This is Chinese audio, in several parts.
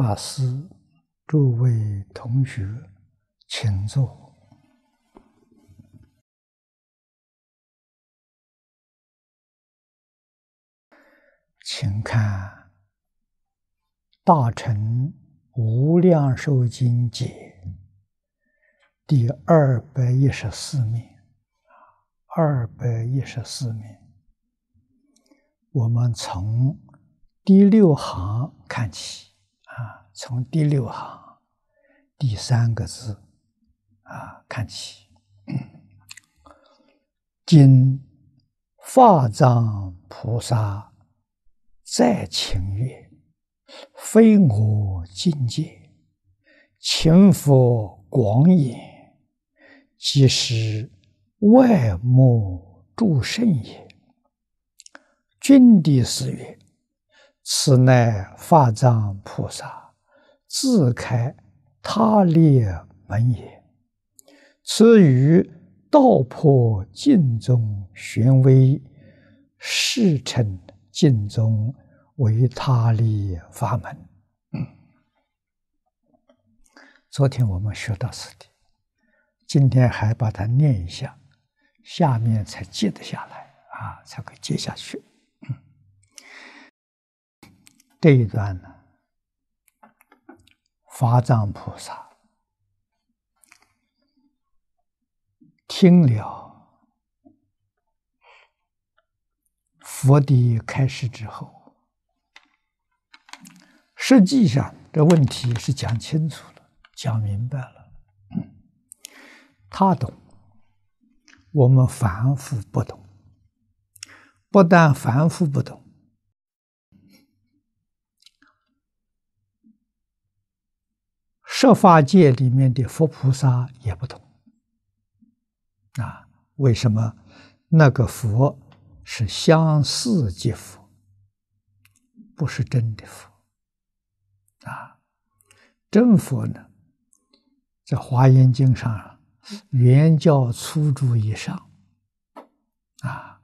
法师，诸位同学，请坐。请看《大乘无量寿经》解第二百一十四面，二百一十四面，我们从第六行看起。从第六行第三个字啊看起，今法藏菩萨再请曰：“非我境界，情佛广也，即是外目诸圣也。”君帝是曰：“此乃法藏菩萨。”自开他列门也，此于道破尽宗玄微，事成尽宗为他力法门。昨天我们学到此地，今天还把它念一下，下面才接得下来啊，才可接下去。这一段呢？法藏菩萨听了佛的开示之后，实际上这问题是讲清楚了，讲明白了。他懂，我们凡夫不懂。不但凡夫不懂。设法界里面的佛菩萨也不同啊？为什么那个佛是相似即佛，不是真的佛啊？真佛呢，在华严经上，原教初注以上啊，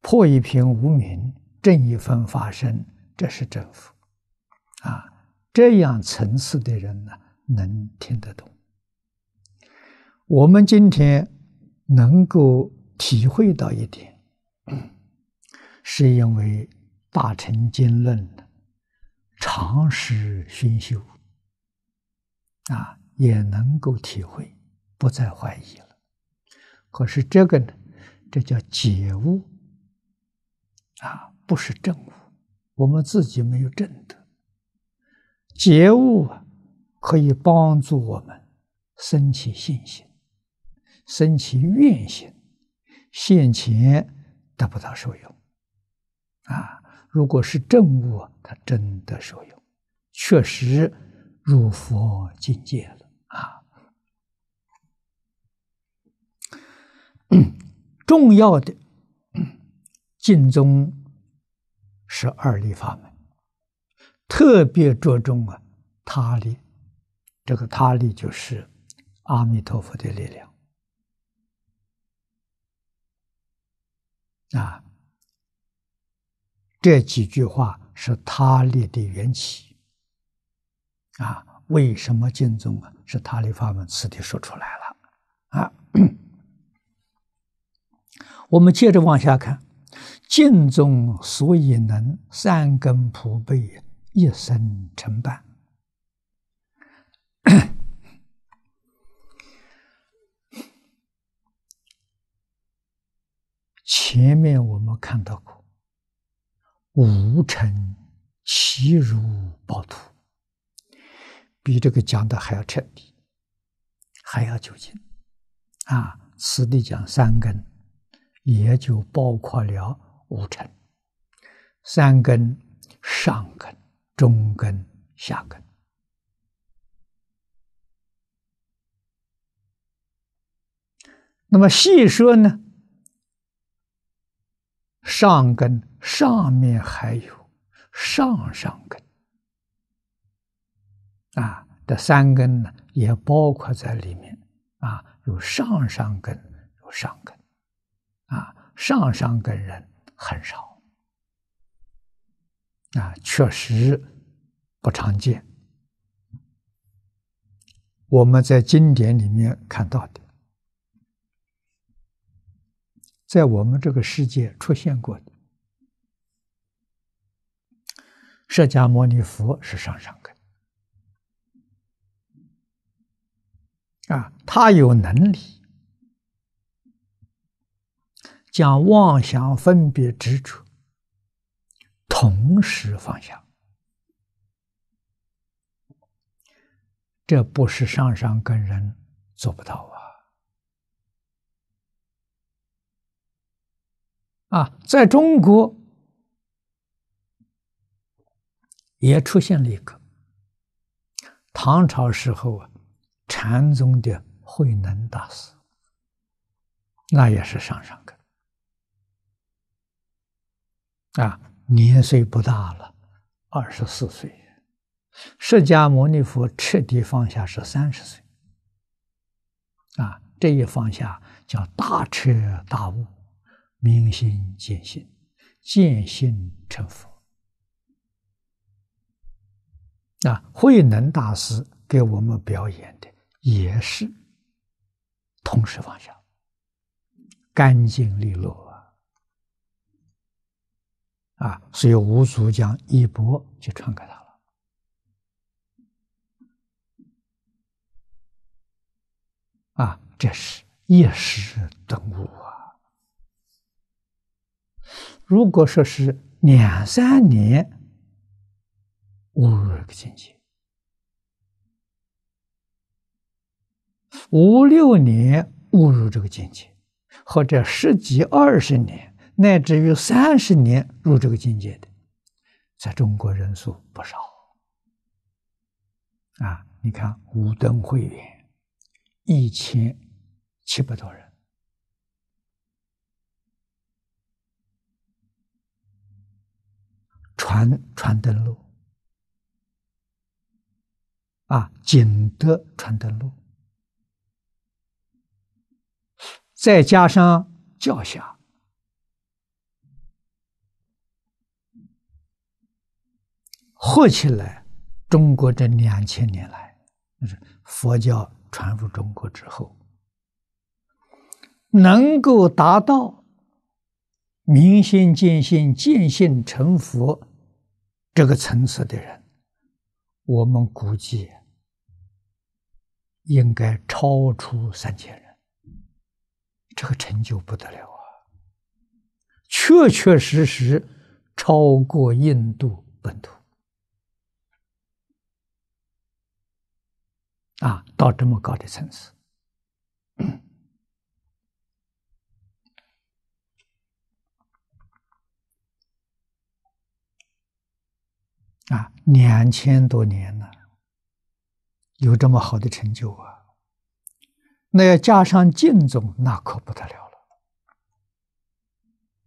破一平无名，正一分法身，这是真佛。这样层次的人呢，能听得懂。我们今天能够体会到一点，是因为大乘经论常识熏修，啊，也能够体会，不再怀疑了。可是这个呢，这叫解悟，啊，不是正悟。我们自己没有正德。觉悟啊，可以帮助我们升起信心，升起愿心，现前得不到受用啊。如果是正物，它真的受用，确实入佛境界了啊。重要的，净宗是二利法门。特别着重啊，他力，这个他力就是阿弥陀佛的力量啊。这几句话是他力的缘起啊。为什么净宗啊是他力法门？此地说出来了啊。我们接着往下看，净宗所以能三根普被。一生成败。前面我们看到过，无尘其如暴徒？比这个讲的还要彻底，还要究竟。啊，此地讲三根，也就包括了无尘。三根，上根。中根、下根，那么细说呢？上根上面还有上上根啊，这三根呢也包括在里面啊，有上上根，有上根，啊，上上根人很少。啊，确实不常见。我们在经典里面看到的，在我们这个世界出现过的，释迦牟尼佛是上上根，啊，他有能力将妄想分别指出。同时放下，这不是上上根人做不到啊！啊，在中国也出现了一个唐朝时候啊，禅宗的慧能大师，那也是上上根啊。年岁不大了，二十四岁。释迦牟尼佛彻底放下是三十岁，啊，这一放下叫大彻大悟，明心见性，见性成佛。那慧能大师给我们表演的也是，同时放下，干净利落。啊，所以吴足将一钵就传给他了。啊，这是一时顿悟啊！如果说是两三年误入这个境界，五六年误入这个境界，或者十几二十年。乃至于三十年入这个境界的，在中国人数不少。啊，你看五灯会员一千七百多人。传传灯录，啊，景德传灯录，再加上教下。合起来，中国这两千年来，就是佛教传入中国之后，能够达到明心见性、见性成佛这个层次的人，我们估计应该超出三千人，这个成就不得了啊！确确实实超过印度本土。啊，到这么高的层次。啊，两千多年了，有这么好的成就啊！那要加上敬宗，那可不得了了。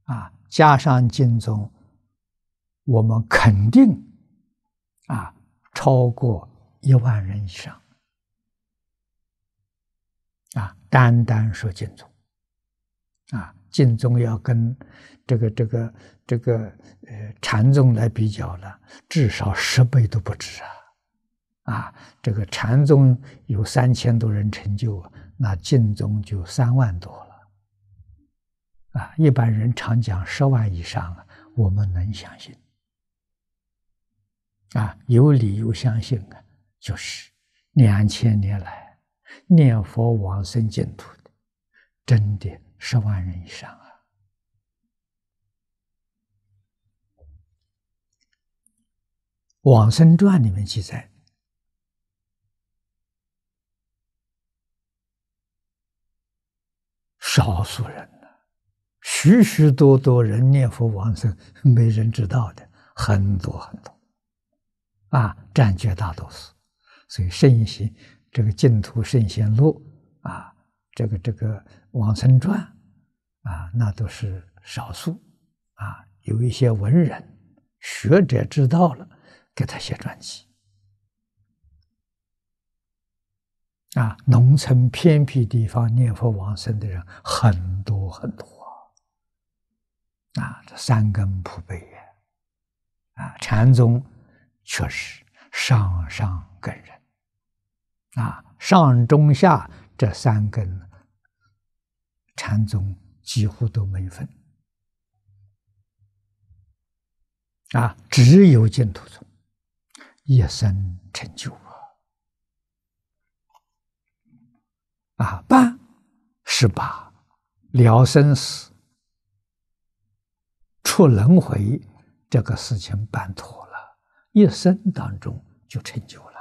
啊，加上敬宗，我们肯定啊，超过一万人以上。啊，单单说净宗，啊，净宗要跟这个、这个、这个呃禅宗来比较了，至少十倍都不止啊！啊，这个禅宗有三千多人成就，那净宗就三万多了。啊，一般人常讲十万以上啊，我们能相信？啊，有理由相信啊，就是两千年来。念佛往生净土的，真的十万人以上啊！往生传里面记载，少数人呢，许许多多人念佛往生，没人知道的，很多很多，啊，占绝大多数。所以深一这个净土圣贤录啊，这个这个往生传啊，那都是少数啊。有一些文人学者知道了，给他写传记啊。农村偏僻地方念佛往生的人很多很多啊。这三根普被也啊，禅宗确实上上根人。啊，上中下这三根，禅宗几乎都没分。啊，只有净土宗，一生成就啊。啊，八是八了生死，出轮回，这个事情办妥了，一生当中就成就了。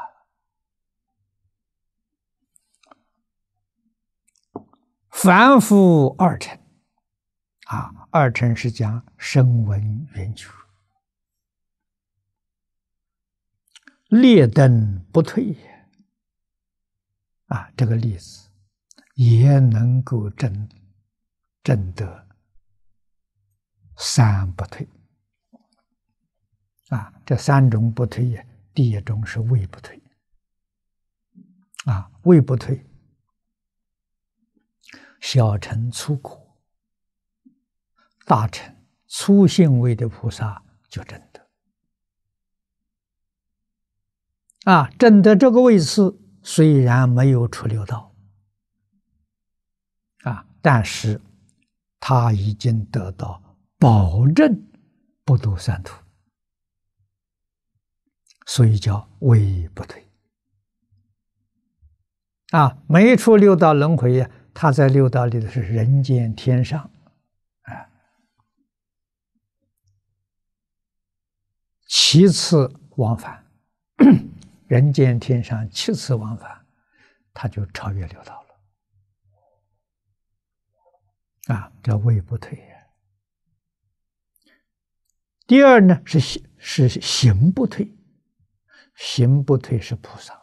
凡夫二臣啊，二臣是讲声闻缘觉，劣等不退也。啊，这个例子也能够证证得三不退。啊，这三种不退呀，第一种是胃不退，啊，胃不退。小乘出苦，大乘粗性位的菩萨就真的啊，真的这个位次虽然没有出六道啊，但是他已经得到保证不度三途，所以叫位不退啊，没出六道轮回呀。他在六道里的是人间天上，哎，七次往返，人间天上七次往返，他就超越六道了，啊，叫位不退第二呢是行是行不退，行不退是菩萨。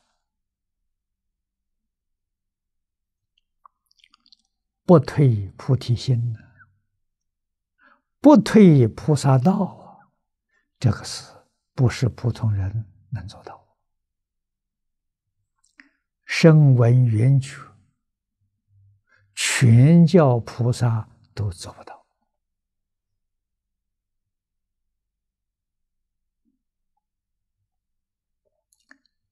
不退菩提心呢？不退菩萨道，这个是不是普通人能做到？声闻缘觉，全教菩萨都做不到。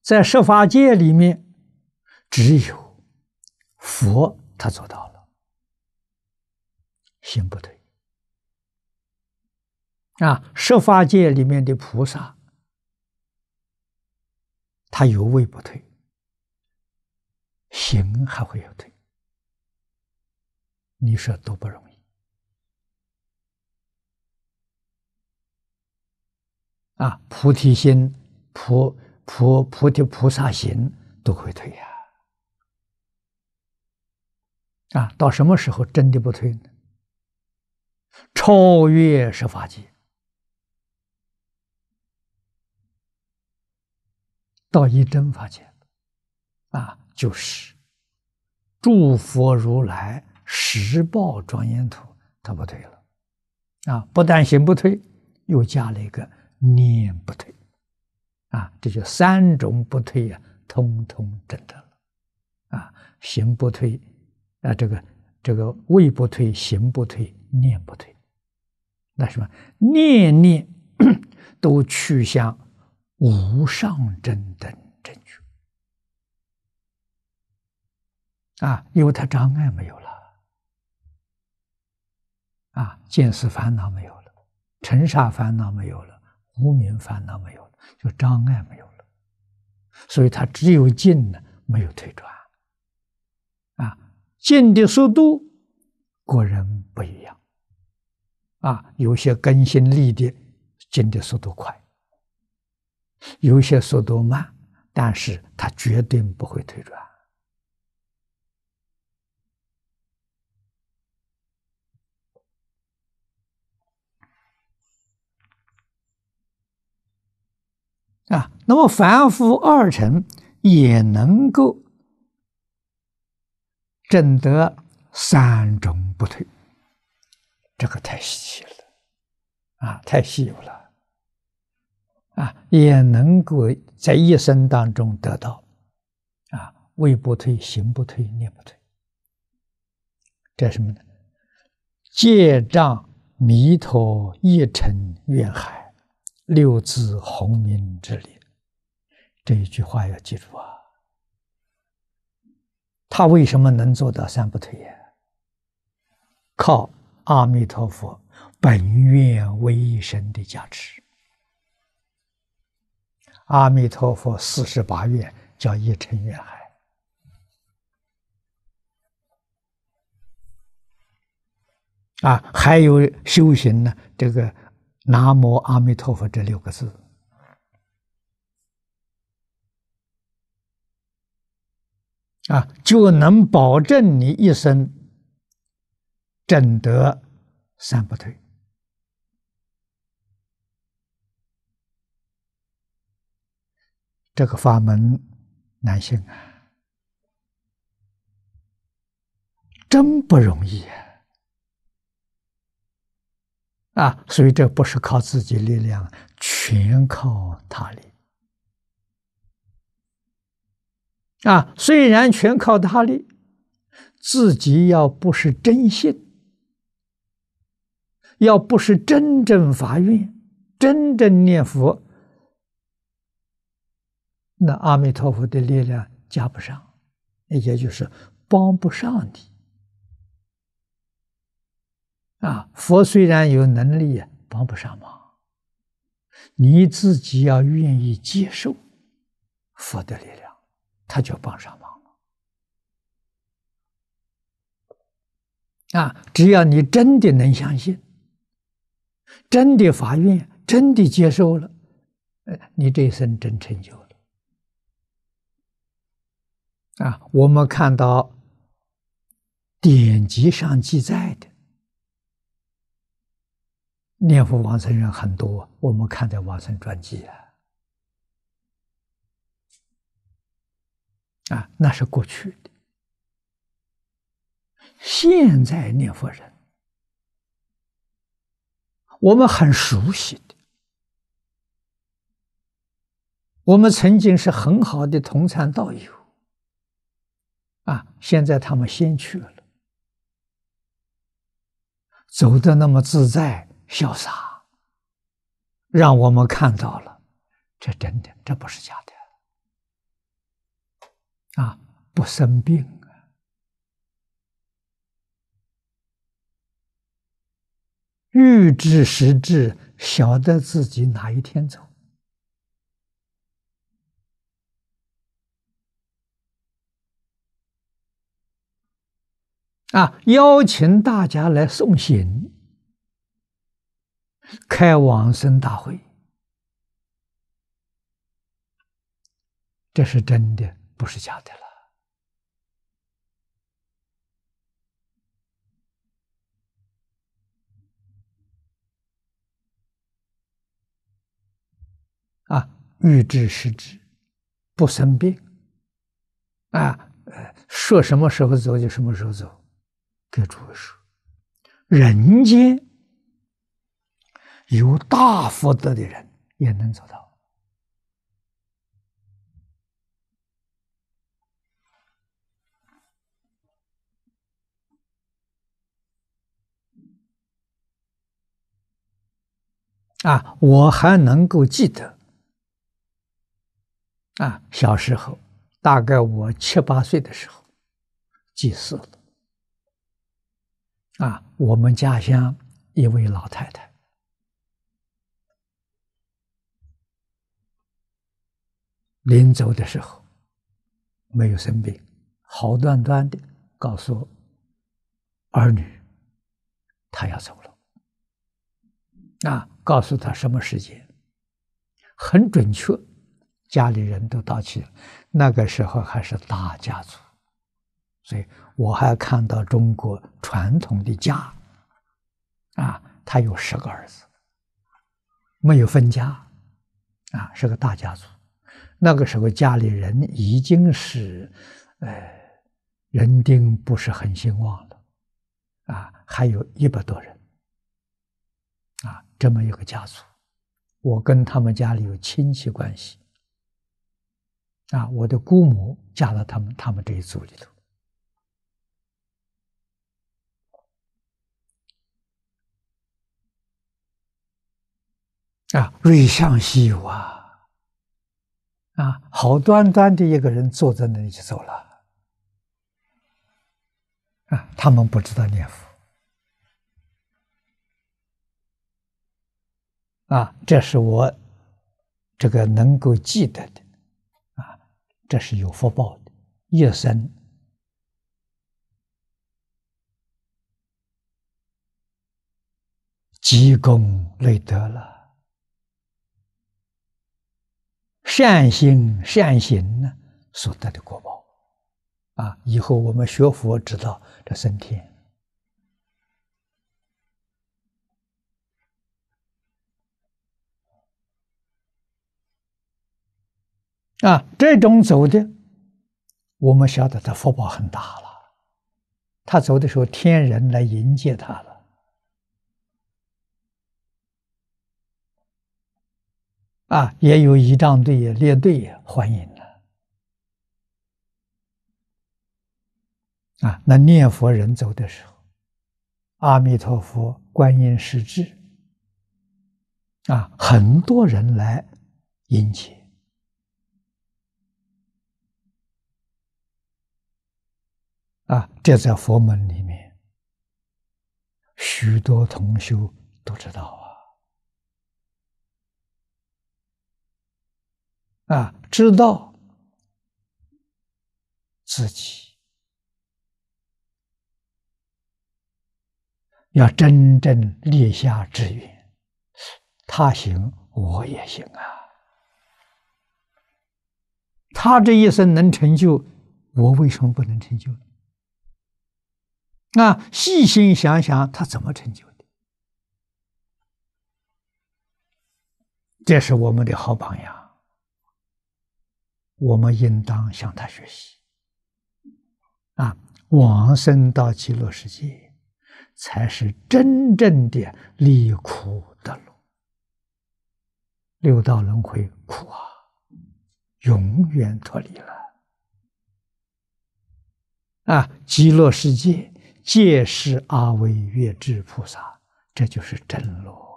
在十法界里面，只有佛他做到。心不退啊，十法界里面的菩萨，他有位不退，行还会有退，你说多不容易啊！菩提心、菩菩菩提菩萨心都会退呀，啊，到什么时候真的不退呢？超越十法界，到一真法界，啊，就是，诸佛如来十报庄严土，它不退了，啊，不但行不退，又加了一个念不退，啊，这就三种不退呀，通通真的了，啊，行不退，啊，这个这个位不退，行不退。念不退，那什么？念念 都去向无上正等正觉啊！因为他障碍没有了，啊，见思烦恼没有了，尘沙烦恼没有了，无名烦恼没有了，就障碍没有了，所以他只有进呢，没有退转啊！进的速度各人不一样。啊，有些更新力的进的速度快，有些速度慢，但是它绝对不会退转。啊，那么凡夫二乘也能够证得三种不退。这个太稀奇了，啊，太稀有了，啊，也能够在一生当中得到，啊，位不退，行不退，念不退，这什么呢？戒障、迷陀一尘、怨海，六字洪名之力。这一句话要记住啊。他为什么能做到三不退呀？靠。阿弥陀佛，本愿为生的加持。阿弥陀佛，四十八愿叫一尘愿海。啊，还有修行呢，这个“南无阿弥陀佛”这六个字啊，就能保证你一生。正得三不退，这个法门难行啊，真不容易啊！啊，所以这不是靠自己力量，全靠他力啊。虽然全靠他力，自己要不是真心。要不是真正发愿、真正念佛，那阿弥陀佛的力量加不上，也就是帮不上的。啊，佛虽然有能力，帮不上忙，你自己要愿意接受佛的力量，他就帮上忙了。啊，只要你真的能相信。真的发愿，真的接受了，呃，你这一生真成就了啊！我们看到典籍上记载的念佛往生人很多，我们看的往生传记啊，啊，那是过去的，现在念佛人。我们很熟悉的，我们曾经是很好的同参道友，啊，现在他们先去了，走的那么自在潇洒，让我们看到了，这真的，这不是假的，啊，不生病。欲知时至，晓得自己哪一天走，啊，邀请大家来送行，开往生大会，这是真的，不是假的了。欲知时知，不生病。啊，说什么时候走就什么时候走，诸出说，人间有大福德的人也能做到。啊，我还能够记得。啊，小时候，大概我七八岁的时候，祭祀了。啊，我们家乡一位老太太，临走的时候没有生病，好端端的，告诉儿女，她要走了。啊，告诉她什么时间，很准确。家里人都到齐了，那个时候还是大家族，所以我还看到中国传统的家，啊，他有十个儿子，没有分家，啊，是个大家族。那个时候家里人已经是，呃，人丁不是很兴旺了，啊，还有一百多人，啊，这么一个家族，我跟他们家里有亲戚关系。啊，我的姑母嫁到他们他们这一组里头。啊，瑞香西游啊，啊，好端端的一个人坐在那里就走了。啊，他们不知道念佛。啊，这是我这个能够记得的。这是有福报的，一生积功累德了，善心善行呢，所得的果报，啊，以后我们学佛知道这三天。啊，这种走的，我们晓得他福报很大了。他走的时候，天人来迎接他了。啊，也有仪仗队也列队欢迎了。啊，那念佛人走的时候，阿弥陀佛、观音示至，啊，很多人来迎接。啊，这在佛门里面，许多同修都知道啊。啊，知道自己要真正立下志愿，他行我也行啊。他这一生能成就，我为什么不能成就呢？那细心想想，他怎么成就的？这是我们的好榜样，我们应当向他学习。啊，往生到极乐世界，才是真正的离苦的路。六道轮回苦啊，永远脱离了。啊，极乐世界。借势阿微月智菩萨，这就是真罗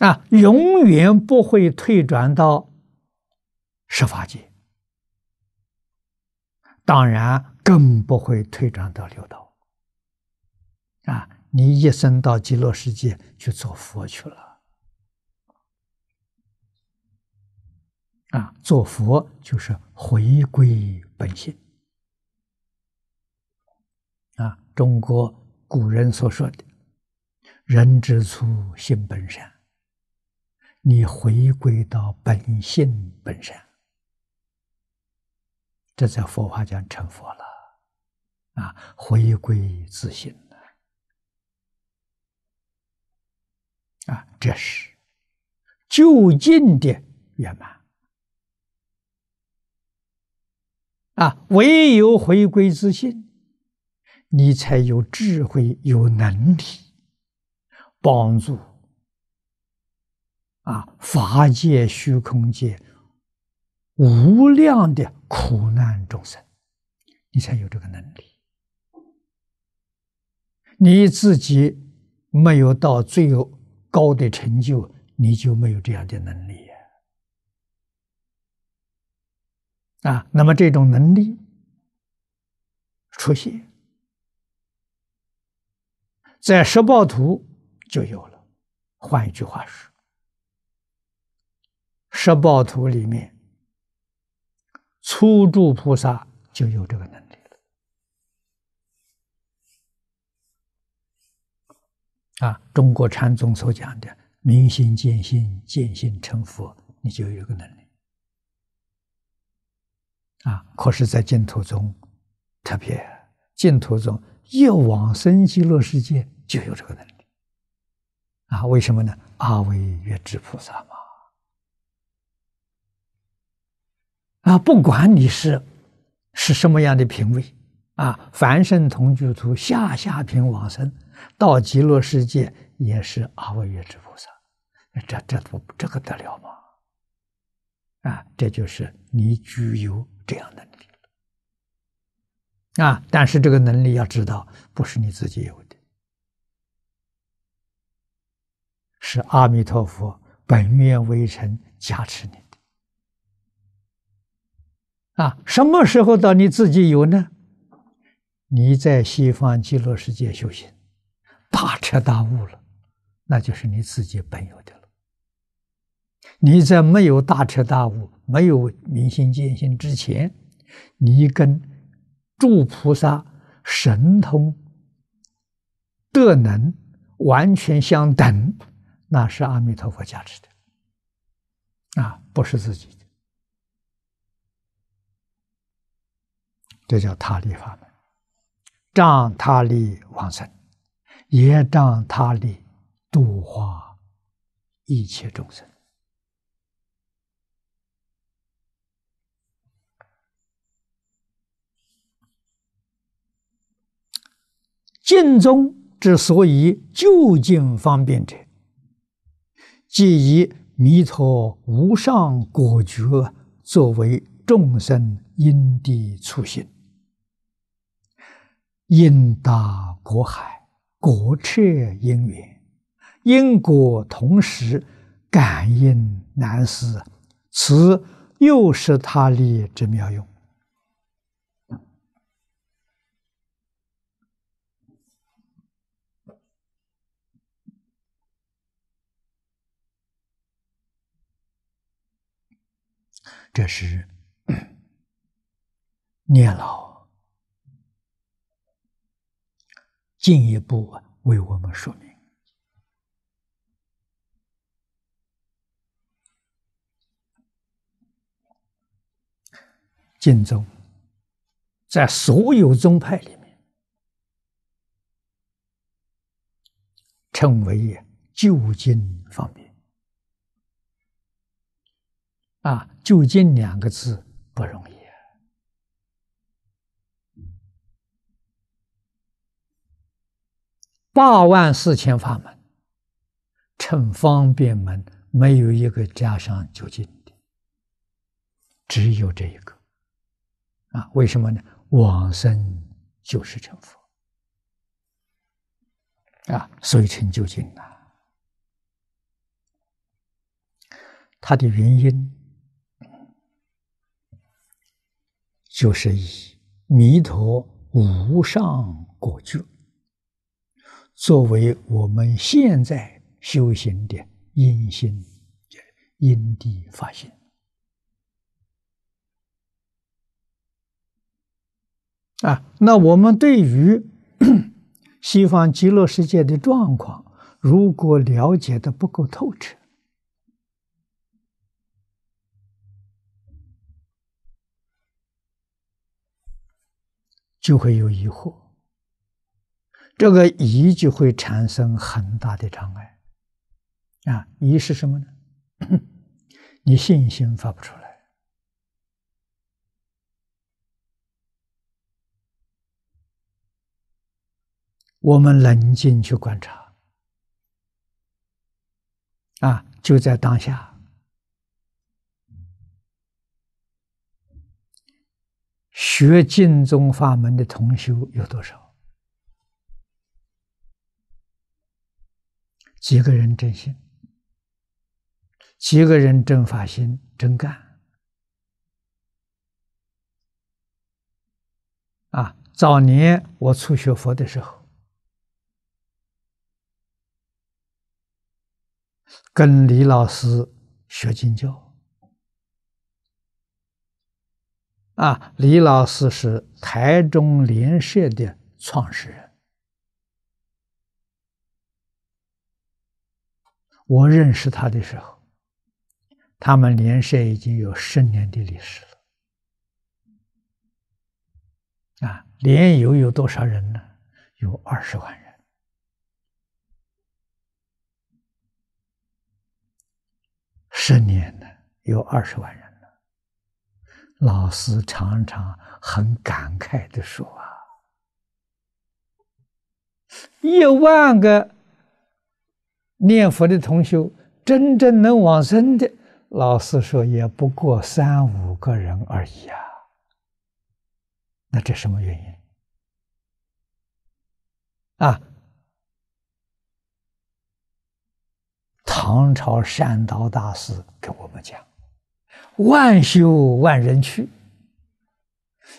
啊，永远不会退转到十法界，当然更不会退转到六道啊！你一生到极乐世界去做佛去了。啊，做佛就是回归本性。啊，中国古人所说的“人之初，性本善”，你回归到本性本善，这在佛法讲成佛了。啊，回归自信。了。啊，这是就近的圆满。啊，唯有回归自信，你才有智慧、有能力帮助啊法界虚空界无量的苦难众生，你才有这个能力。你自己没有到最高的成就，你就没有这样的能力。啊，那么这种能力出现在十报图就有了。换一句话说，十报图里面，初住菩萨就有这个能力了。啊，中国禅宗所讲的明心见性、见性成佛，你就有个能力。啊！可是，在净土中，特别净土中，一往生极乐世界就有这个能力。啊，为什么呢？阿惟月智菩萨嘛。啊，不管你是是什么样的品位，啊，凡圣同居土下下品往生到极乐世界也是阿惟月智菩萨，这这不这个得了吗？啊，这就是你具有。这样的能力啊，但是这个能力要知道，不是你自己有的，是阿弥陀佛本愿微尘加持你的。啊，什么时候到你自己有呢？你在西方极乐世界修行，大彻大悟了，那就是你自己本有的了。你在没有大彻大悟、没有明心见性之前，你跟诸菩萨神通的能完全相等，那是阿弥陀佛加持的，啊，不是自己的，这叫他力法门，仗他力往生，也仗他力度化一切众生。净宗之所以究竟方便者，即以弥陀无上果觉作为众生因地初心，应达果海，果彻因缘，因果同时，感应难思，此又是他力之妙用。这是念老进一步为我们说明：，净宗在所有宗派里面，称为就近方便。啊，究竟两个字不容易啊！八万四千法门，乘方便门没有一个加上究竟的，只有这一个。啊，为什么呢？往生就是成佛啊，所以成就竟了。它的原因。就是以弥陀无上果觉作为我们现在修行的因心、因地法心啊。那我们对于 西方极乐世界的状况，如果了解的不够透彻，就会有疑惑，这个疑就会产生很大的障碍，啊，疑是什么呢？你信心发不出来。我们冷静去观察，啊，就在当下。学净宗法门的同修有多少？几个人真心？几个人真发心、真干？啊！早年我初学佛的时候，跟李老师学经教。啊，李老师是台中联社的创始人。我认识他的时候，他们联社已经有十年的历史了。啊，联友有多少人呢？有二十万人。十年呢，有二十万人。老师常常很感慨的说：“啊，一万个念佛的同学，真正能往生的，老师说也不过三五个人而已啊。那这什么原因？啊？唐朝善导大师给我们讲。”万修万人去，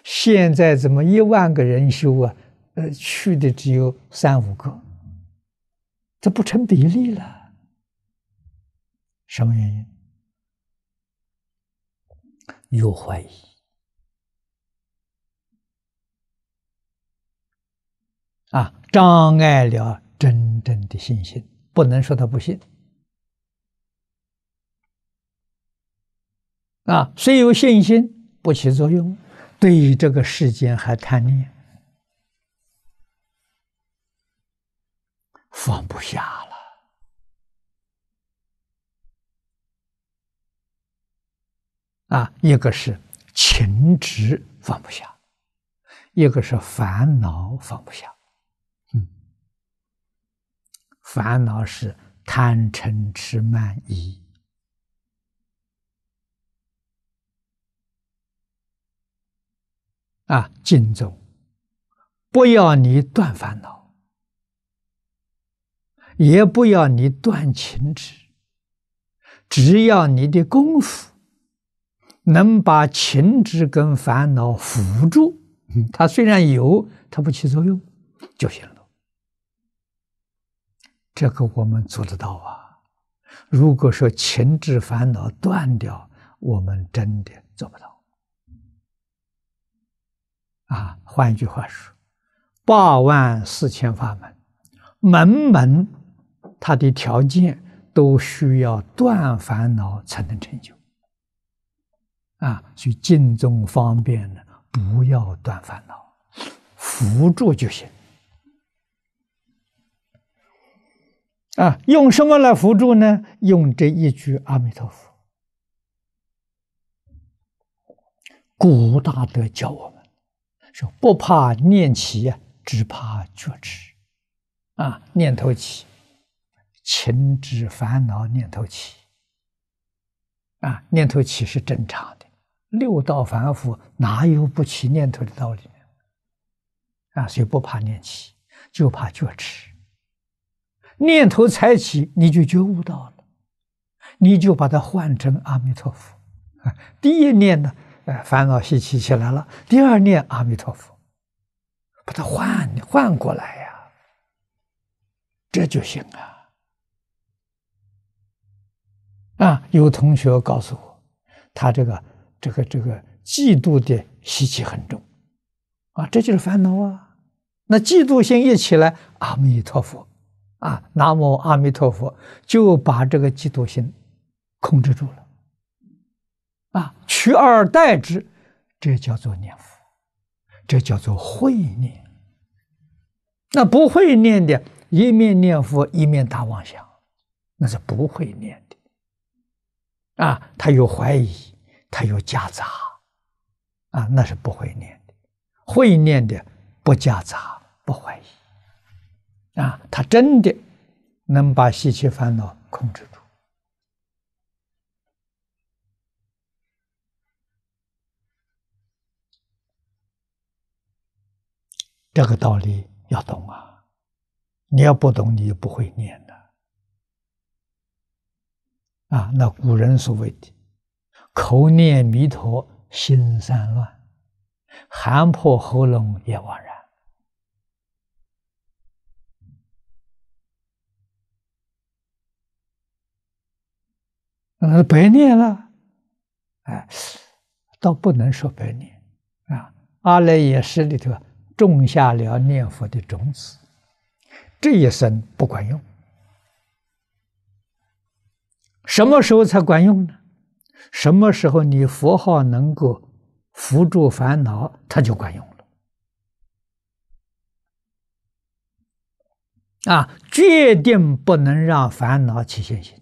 现在怎么一万个人修啊？呃，去的只有三五个，这不成比例了。什么原因？有怀疑啊，障碍了真正的信心。不能说他不信。啊，虽有信心不起作用，对于这个世间还贪念，放不下了。啊，一个是情执放不下，一个是烦恼放不下。嗯，烦恼是贪嗔痴慢疑。啊，静坐，不要你断烦恼，也不要你断情执，只要你的功夫能把情执跟烦恼扶住，它虽然有，它不起作用就行了。这个我们做得到啊。如果说情执烦恼断掉，我们真的做不到。啊，换一句话说，八万四千法门，门门它的条件都需要断烦恼才能成就。啊，所以尽中方便呢，不要断烦恼，扶助就行。啊，用什么来辅助呢？用这一句阿弥陀佛，古大德教我们。说不怕念起，只怕觉迟。啊，念头起，情之烦恼念头起。啊，念头起是正常的，六道凡夫哪有不起念头的道理呢？啊，所以不怕念起，就怕觉迟。念头才起，你就觉悟到了，你就把它换成阿弥陀佛。啊，第一念呢？哎，烦恼习气起来了。第二念阿弥陀佛，把它换换过来呀，这就行啊。啊，有同学告诉我，他这个这个这个嫉妒的习气很重，啊，这就是烦恼啊。那嫉妒心一起来，阿弥陀佛，啊，南无阿弥陀佛，就把这个嫉妒心控制住了。啊，取而代之，这叫做念佛，这叫做会念。那不会念的，一面念佛，一面打妄想，那是不会念的。啊，他有怀疑，他有夹杂，啊，那是不会念的。会念的，不夹杂，不怀疑，啊，他真的能把习气烦恼控制。这个道理要懂啊！你要不懂，你就不会念的啊！那古人所谓的“口念弥陀心散乱，喊破喉咙也枉然”，那是白念了。哎，倒不能说白念啊！阿赖耶识里头。种下了念佛的种子，这一生不管用。什么时候才管用呢？什么时候你佛号能够扶住烦恼，它就管用了。啊，决定不能让烦恼起现行，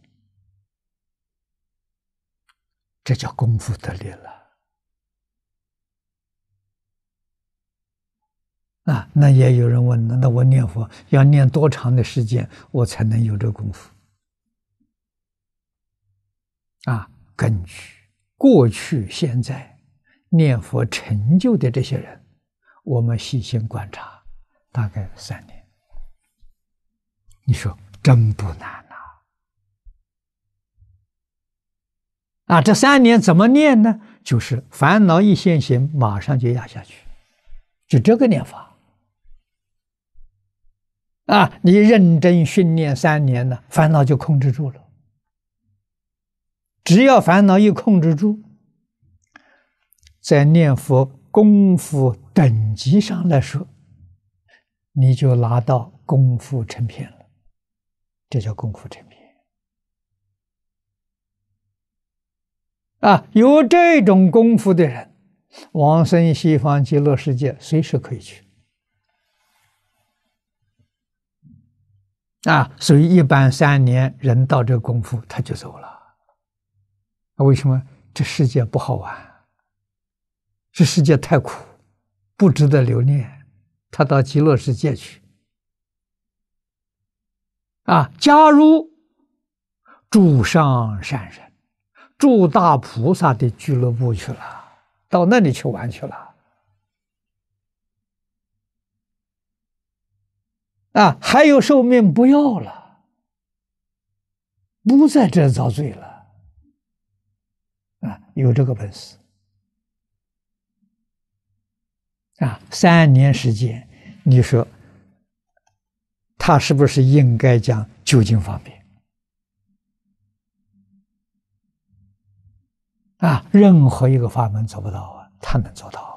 这叫功夫得力了。啊，那也有人问：那那我念佛要念多长的时间，我才能有这功夫？啊，根据过去现在念佛成就的这些人，我们细心观察，大概三年。你说真不难呐！啊，这三年怎么念呢？就是烦恼一现行，马上就压下去，就这个念法。啊，你认真训练三年了，烦恼就控制住了。只要烦恼一控制住，在念佛功夫等级上来说，你就拿到功夫成片了。这叫功夫成片。啊，有这种功夫的人，往生西方极乐世界随时可以去。啊，所以一般三年人到这功夫他就走了。为什么这世界不好玩？这世界太苦，不值得留念。他到极乐世界去。啊，假如住上善人、住大菩萨的俱乐部去了，到那里去玩去了。啊，还有寿命不要了，不在这遭罪了，啊，有这个本事，啊，三年时间，你说他是不是应该讲究竟方便？啊，任何一个法门做不到啊，他能做到。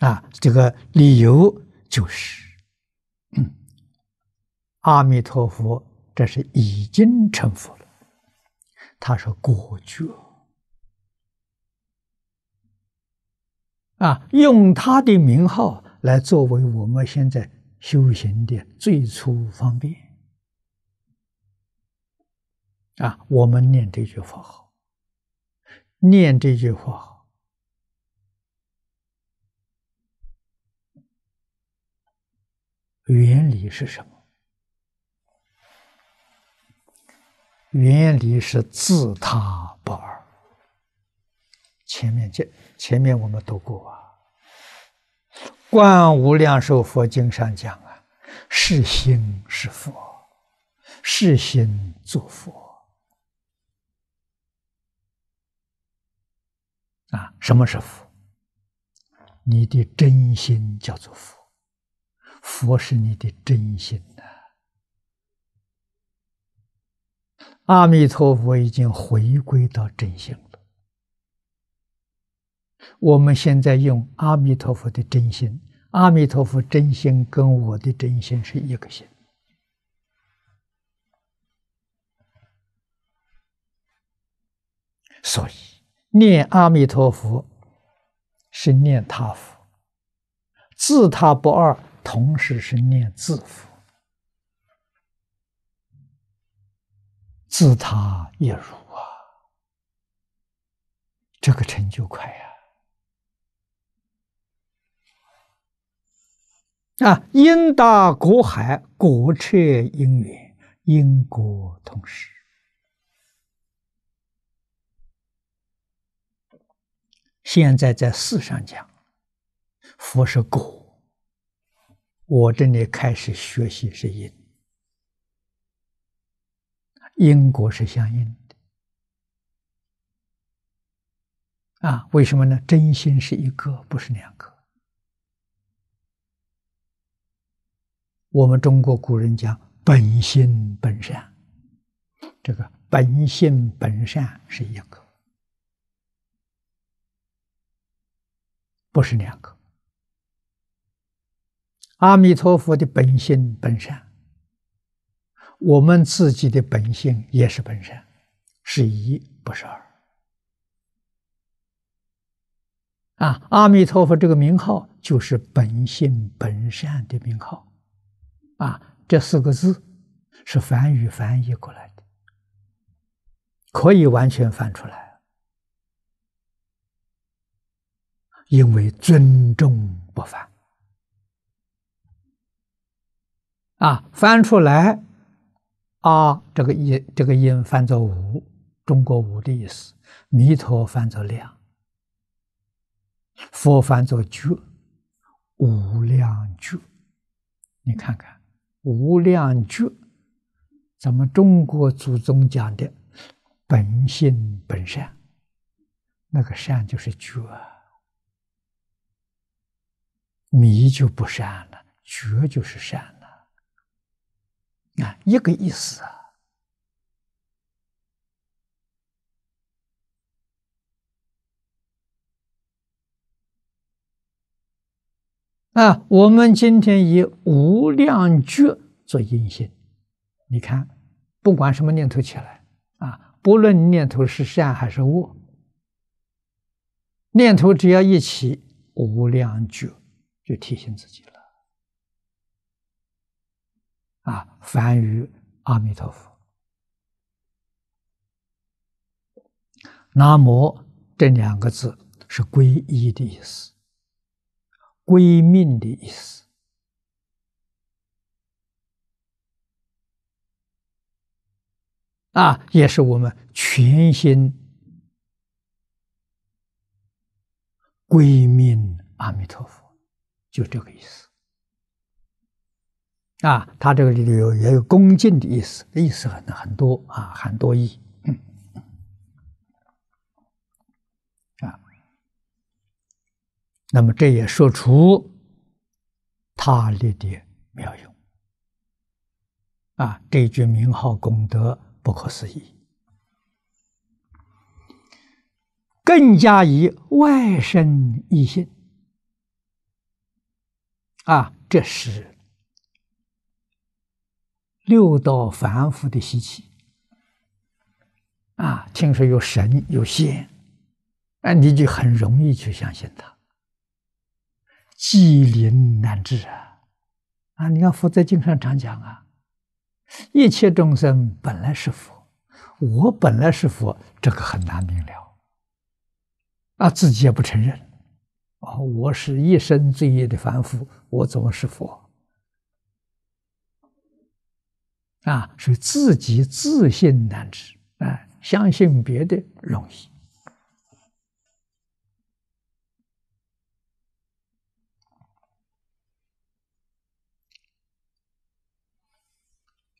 啊，这个理由就是，阿弥陀佛，这是已经成佛了。他说：“果觉啊，用他的名号来作为我们现在修行的最初方便啊，我们念这句话好，念这句话好。”原理是什么？原理是自他不二。前面见，前面我们读过啊，《观无量寿佛经》上讲啊，是心是佛，是心作佛。啊，什么是佛？你的真心叫做佛。佛是你的真心呐！阿弥陀佛已经回归到真心了。我们现在用阿弥陀佛的真心，阿弥陀佛真心跟我的真心是一个心，所以念阿弥陀佛是念他佛，自他不二。同时是念自佛，自他一如啊，这个成就快呀！啊，因大国海，果彻因缘，因果同时。现在在世上讲，佛是果。我这里开始学习是因，因果是相应的。啊，为什么呢？真心是一个，不是两个。我们中国古人讲本性本善，这个本性本善是一个，不是两个。阿弥陀佛的本性本善，我们自己的本性也是本善，是一不是二。啊，阿弥陀佛这个名号就是本性本善的名号，啊，这四个字是梵语翻译过来的，可以完全翻出来，因为尊重不凡。啊，翻出来，啊，这个音，这个音翻作“无”，中国“无”的意思；“弥陀”翻作“量”，“佛”翻作“觉”，“无量觉”。你看看，“无量觉”，咱们中国祖宗讲的本性本善，那个善就是觉迷就不善了，觉就是善。啊，一个意思啊！啊，我们今天以无量觉做印心，你看，不管什么念头起来啊，不论念头是善还是恶，念头只要一起，无量觉就提醒自己了。啊，凡于阿弥陀佛，南无这两个字是皈依的意思，皈命的意思啊，也是我们全心皈命阿弥陀佛，就这个意思。啊，他这个里有也有恭敬的意思，意思很很多啊，很多意。啊，那么这也说出他立的妙用。啊，这句名号功德不可思议，更加以外身一心。啊，这是。六道凡夫的习气啊，听说有神有仙，那你就很容易去相信他，积灵难治啊！啊，你看，佛在经上常讲啊，一切众生本来是佛，我本来是佛，这个很难明了，啊，自己也不承认，哦，我是一生罪业的凡夫，我怎么是佛？啊，所以自己自信难知啊，相信别的容易。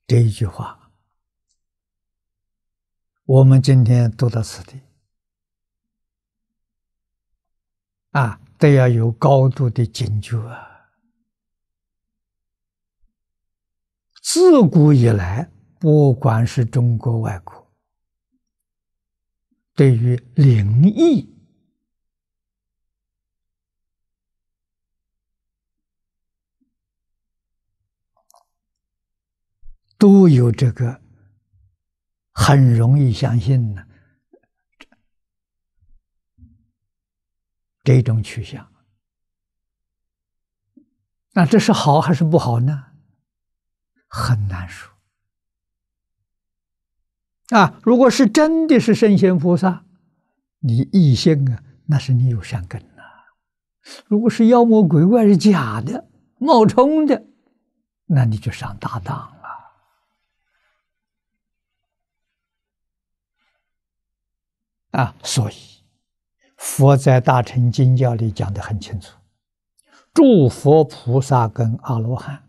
这一句话，我们今天读到此地，啊，都要有高度的警觉啊。自古以来，不管是中国、外国，对于灵异都有这个很容易相信的这种取向。那这是好还是不好呢？很难说啊！如果是真的是圣贤菩萨，你异性啊，那是你有善根呐；如果是妖魔鬼怪，是假的、冒充的，那你就上大当了啊！所以，佛在大乘经教里讲的很清楚：，诸佛菩萨跟阿罗汉。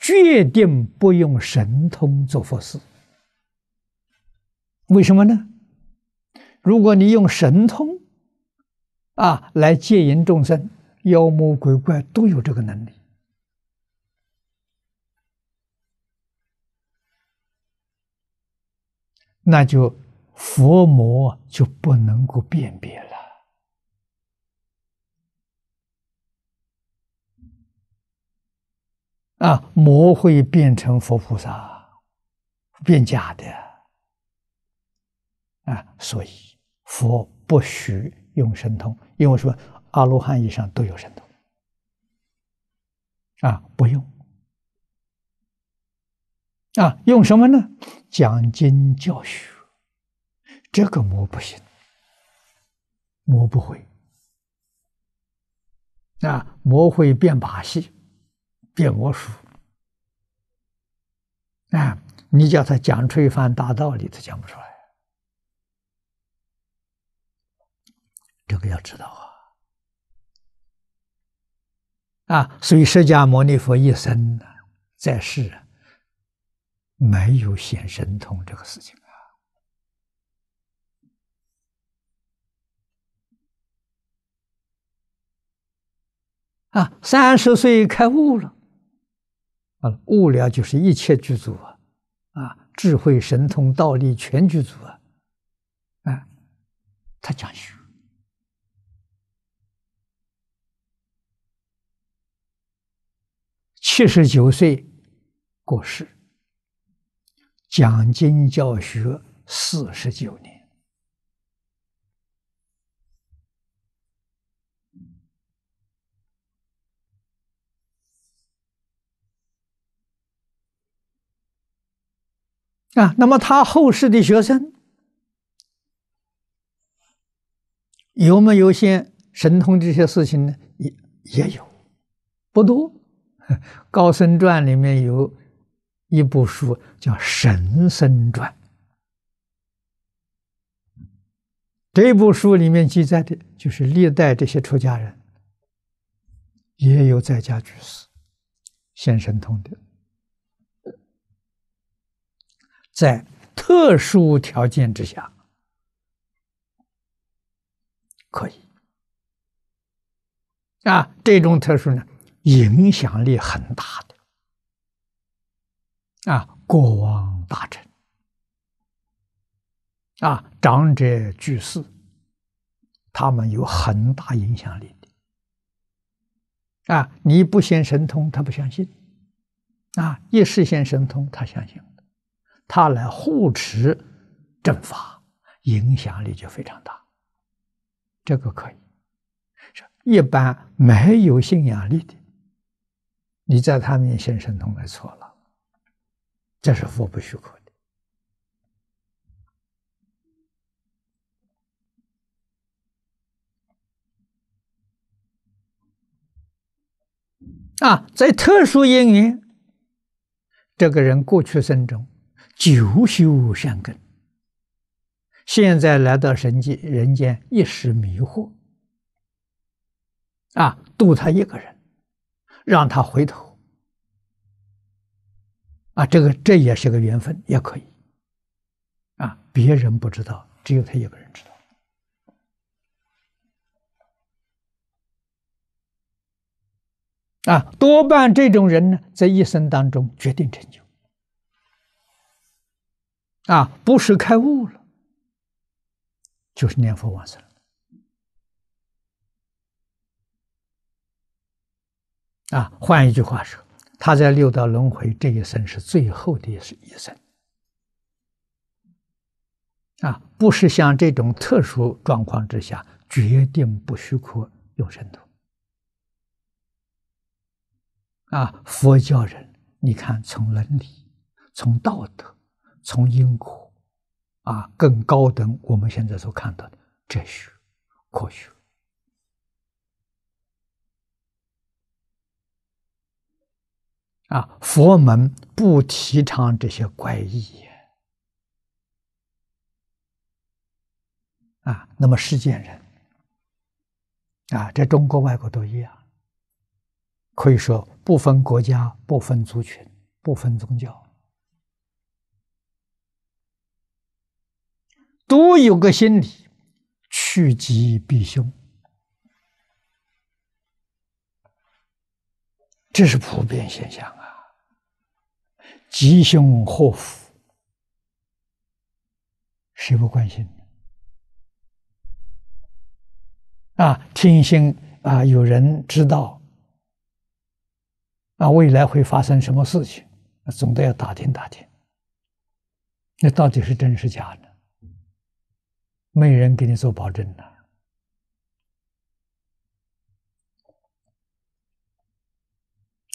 决定不用神通做佛事，为什么呢？如果你用神通啊来戒淫众生，妖魔鬼怪都有这个能力，那就佛魔就不能够辨别了。啊，魔会变成佛菩萨，变假的。啊，所以佛不许用神通，因为说阿罗汉以上都有神通。啊，不用。啊，用什么呢？讲经教学，这个魔不行，魔不会。啊，魔会变把戏。变魔术，啊，你叫他讲出一番大道理，他讲不出来。这个要知道啊！啊，所以释迦牟尼佛一生呢，在世没有显神通这个事情啊！啊，三十岁开悟了。啊，物了就是一切具足啊，啊，智慧神通道力全具足啊，啊，他讲学，七十九岁过世，讲经教学四十九年。啊，那么他后世的学生有没有现神通这些事情呢？也也有，不多。高僧传里面有一部书叫《神僧传》，这部书里面记载的就是历代这些出家人也有在家居士现神通的。在特殊条件之下，可以啊，这种特殊呢，影响力很大的啊，国王大臣啊，长者居士，他们有很大影响力的啊，你不显神通，他不相信啊，一示显神通，他相信。他来护持正法，影响力就非常大。这个可以是一般没有信仰力的，你在他面前神通来错了，这是佛不许可的。啊，在特殊因缘，这个人过去生中。久修善根，现在来到神界人间一时迷惑，啊，渡他一个人，让他回头，啊，这个这也是个缘分，也可以，啊，别人不知道，只有他一个人知道，啊，多半这种人呢，在一生当中决定成就。啊，不是开悟了，就是念佛往生了。啊，换一句话说，他在六道轮回这一生是最后的一生。啊，不是像这种特殊状况之下决定不许可有神通。啊，佛教人，你看从伦理，从道德。从因果啊，更高等，我们现在所看到的哲学、科学啊，佛门不提倡这些怪异啊。那么世间人啊，在中国、外国都一样，可以说不分国家、不分族群、不分宗教。都有个心理，趋吉避凶，这是普遍现象啊。吉凶祸福，谁不关心呢？啊，听信啊，有人知道，啊，未来会发生什么事情，总得要打听打听。那到底是真是假呢？没人给你做保证的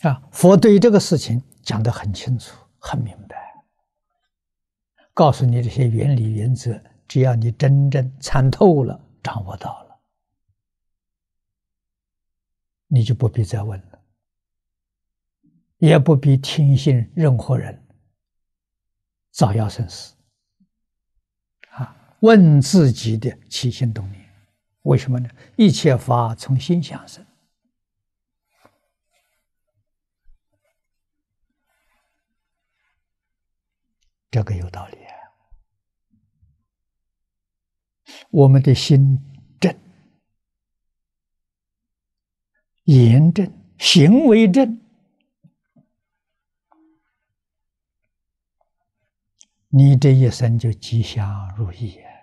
啊！佛对于这个事情讲的很清楚、很明白，告诉你这些原理、原则，只要你真正参透了、掌握到了，你就不必再问了，也不必听信任何人造谣生事。问自己的起心动念，为什么呢？一切法从心想生，这个有道理啊。我们的心正、言正、行为正，你这一生就吉祥如意啊。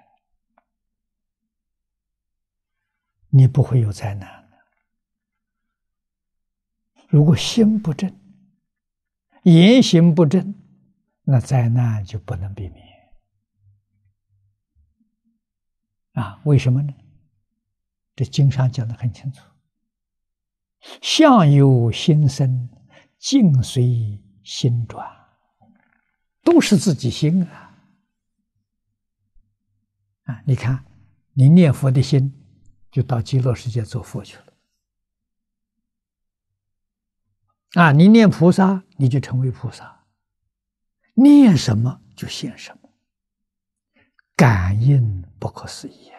你不会有灾难如果心不正，言行不正，那灾难就不能避免。啊，为什么呢？这经上讲的很清楚：相由心生，境随心转，都是自己心啊！啊，你看，你念佛的心。就到极乐世界做佛去了，啊！你念菩萨，你就成为菩萨，念什么就现什么，感应不可思议，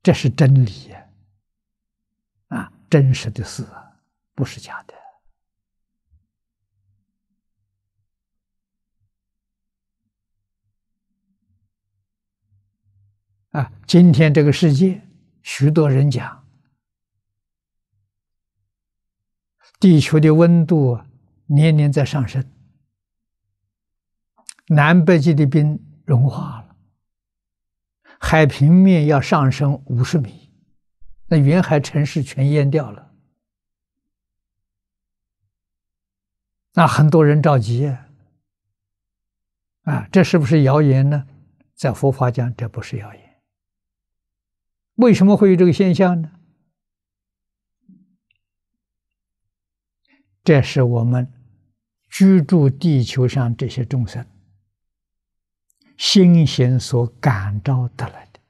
这是真理，啊，真实的事，不是假的。啊，今天这个世界，许多人讲，地球的温度年年在上升，南北极的冰融化了，海平面要上升五十米，那沿海城市全淹掉了，那很多人着急啊，啊，这是不是谣言呢？在佛法讲，这不是谣言。为什么会有这个现象呢？这是我们居住地球上这些众生心行所感召得来的。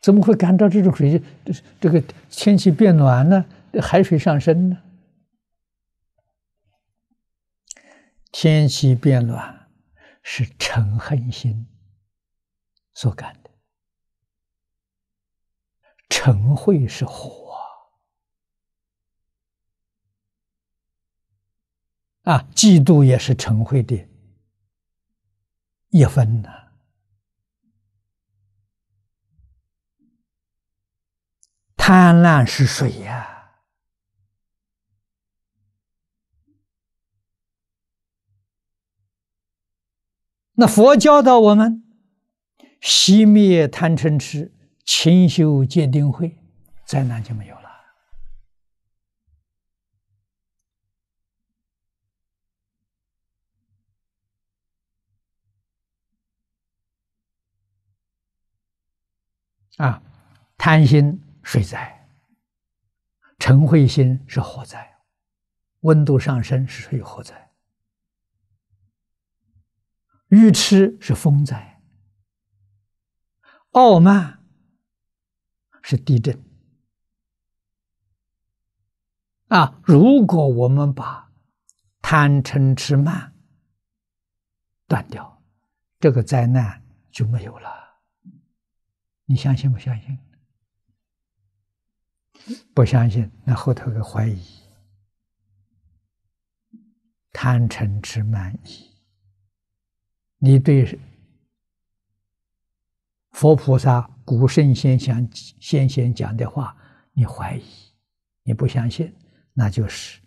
怎么会感召这种水？这这个天气变暖呢？海水上升呢？天气变暖是嗔恨心所感。嗔恚是火啊，嫉妒也是成会的一分呐。贪婪是水呀。那佛教导我们：熄灭贪嗔痴。勤修戒定慧，灾难就没有了。啊，贪心水灾；嗔恚心是火灾；温度上升是水火灾；欲痴是风灾；傲慢。是地震啊！如果我们把贪嗔痴慢断掉，这个灾难就没有了。你相信不相信？不相信，那后头的怀疑贪嗔痴慢疑，你对？佛菩萨、古圣先贤、先贤讲的话，你怀疑，你不相信，那就是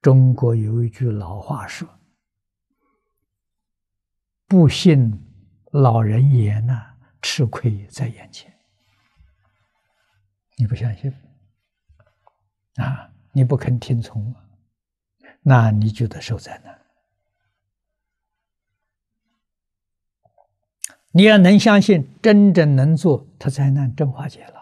中国有一句老话说：“不信老人言呐，吃亏在眼前。”你不相信，啊，你不肯听从，那你就得受灾难。你要能相信，真正能做，他灾难真化解了。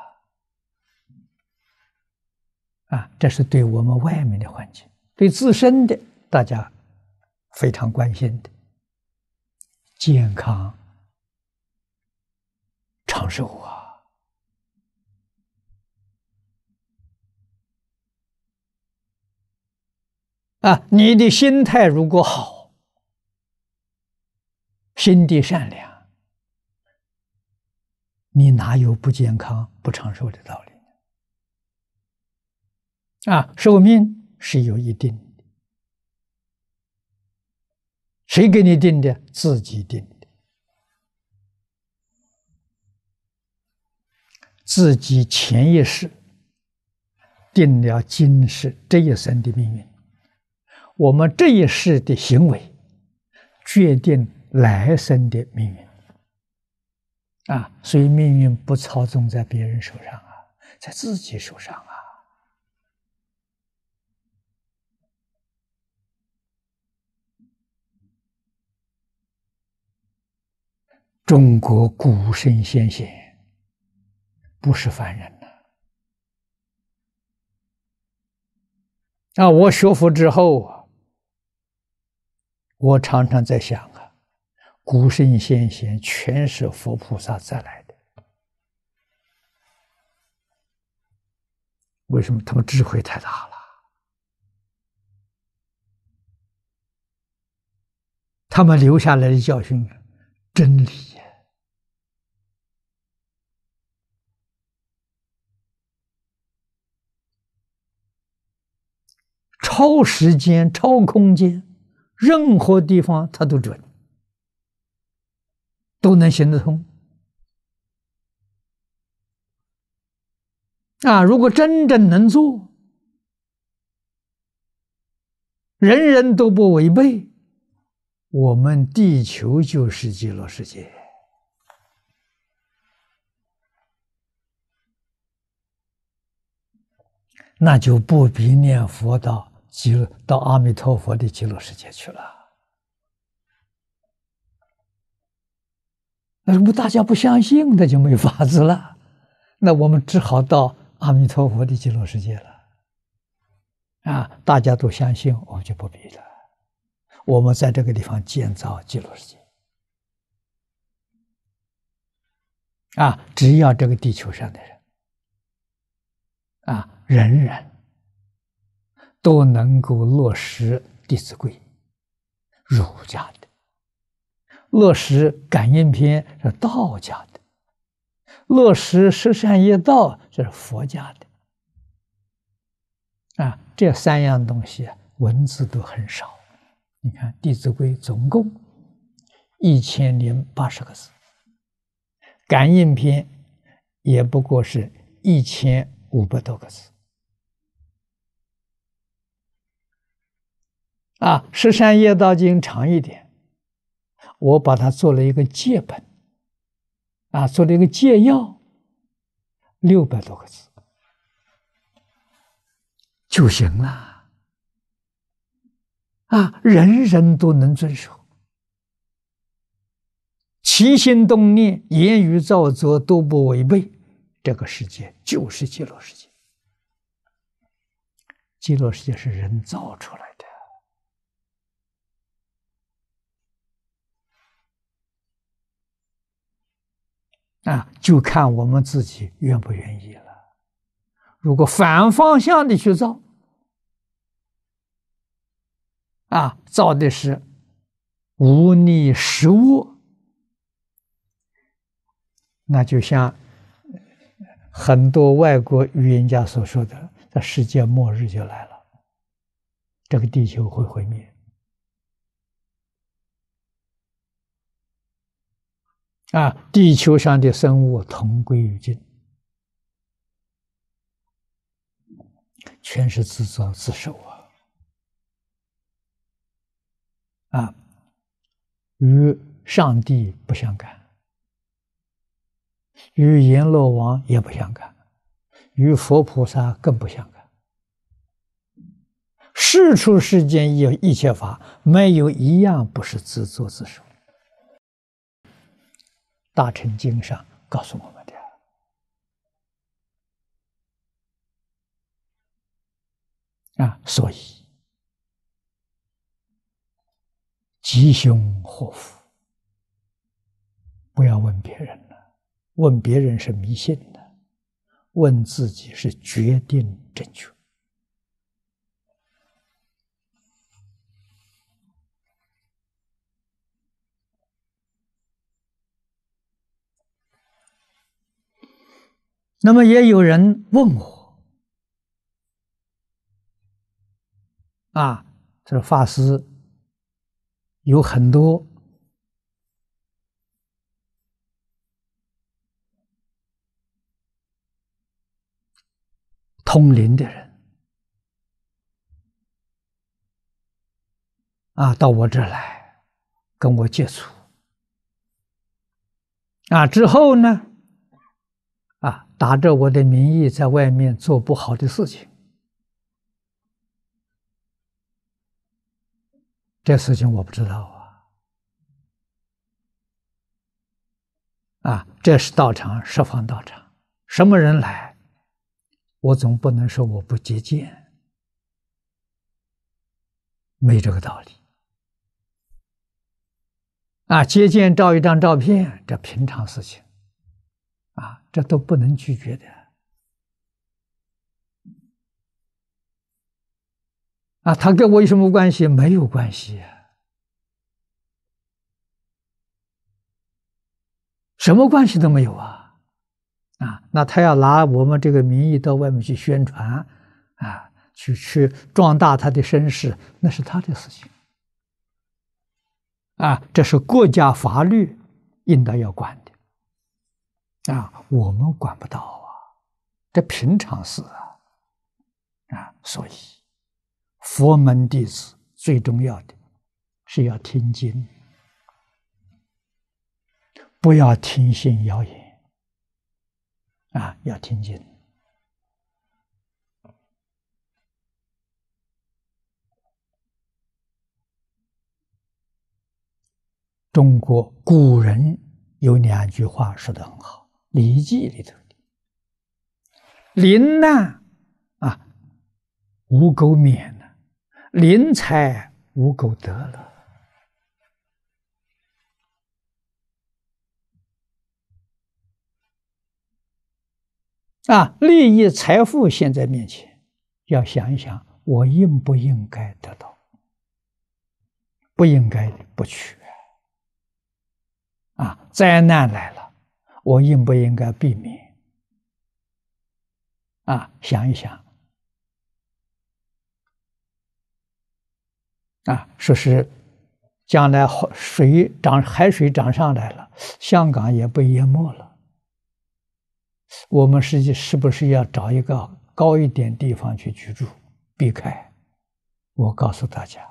啊，这是对我们外面的环境，对自身的，大家非常关心的健康、长寿啊！啊，你的心态如果好，心地善良。你哪有不健康、不长寿的道理？啊，寿命是有一定的，谁给你定的？自己定的，自己前一世定了今世这一生的命运，我们这一世的行为决定来生的命运。啊，所以命运不操纵在别人手上啊，在自己手上啊。中国古圣先贤不是凡人呐。啊，我学佛之后我常常在想。古圣先贤全是佛菩萨再来的。为什么他们智慧太大了？他们留下来的教训真理，超时间、超空间，任何地方它都准。都能行得通啊！如果真正能做，人人都不违背，我们地球就是极乐世界，那就不必念佛到极乐，到阿弥陀佛的极乐世界去了。那如果大家不相信，那就没法子了。那我们只好到阿弥陀佛的极乐世界了。啊，大家都相信，我们就不必了。我们在这个地方建造极乐世界。啊，只要这个地球上的人，啊，人人都能够落实《弟子规》，儒家。《乐时感应篇》是道家的，《乐时十善业道》这是佛家的，啊，这三样东西文字都很少。你看《弟子规》总共一千零八十个字，《感应篇》也不过是一千五百多个字，啊，《十善业道经》长一点。我把它做了一个戒本，啊，做了一个戒要，六百多个字就行了，啊，人人都能遵守，起心动念、言语造作都不违背，这个世界就是极乐世界，极乐世界是人造出来。啊，就看我们自己愿不愿意了。如果反方向的去造，啊，造的是无逆食物，那就像很多外国预言家所说的，这世界末日就来了，这个地球会毁灭。啊！地球上的生物同归于尽，全是自作自受啊！啊，与上帝不相干，与阎罗王也不相干，与佛菩萨更不相干。世出世间一一切法，没有一样不是自作自受。大乘经上告诉我们的啊，所以吉凶祸福，不要问别人了，问别人是迷信的，问自己是决定正确。那么也有人问我，啊，这个法师有很多通灵的人，啊，到我这来跟我接触，啊，之后呢？打着我的名义在外面做不好的事情，这事情我不知道啊！啊，这是道场，设方道场，什么人来，我总不能说我不接见，没这个道理。啊，接见照一张照片，这平常事情。啊，这都不能拒绝的。啊，他跟我有什么关系？没有关系，什么关系都没有啊！啊，那他要拿我们这个名义到外面去宣传，啊，去去壮大他的声势，那是他的事情。啊，这是国家法律应当要管。啊，我们管不到啊，这平常事啊，啊，所以佛门弟子最重要的是要听经，不要听信谣言啊，要听经。中国古人有两句话说的很好。《礼记》里头的“临难啊，无苟免了；临财无苟得了。”啊，利益财富现在面前，要想一想，我应不应该得到？不应该的，不取。啊，灾难来了。我应不应该避免？啊，想一想，啊，说是将来水涨海水涨上来了，香港也被淹没了，我们实际是不是要找一个高一点地方去居住，避开？我告诉大家，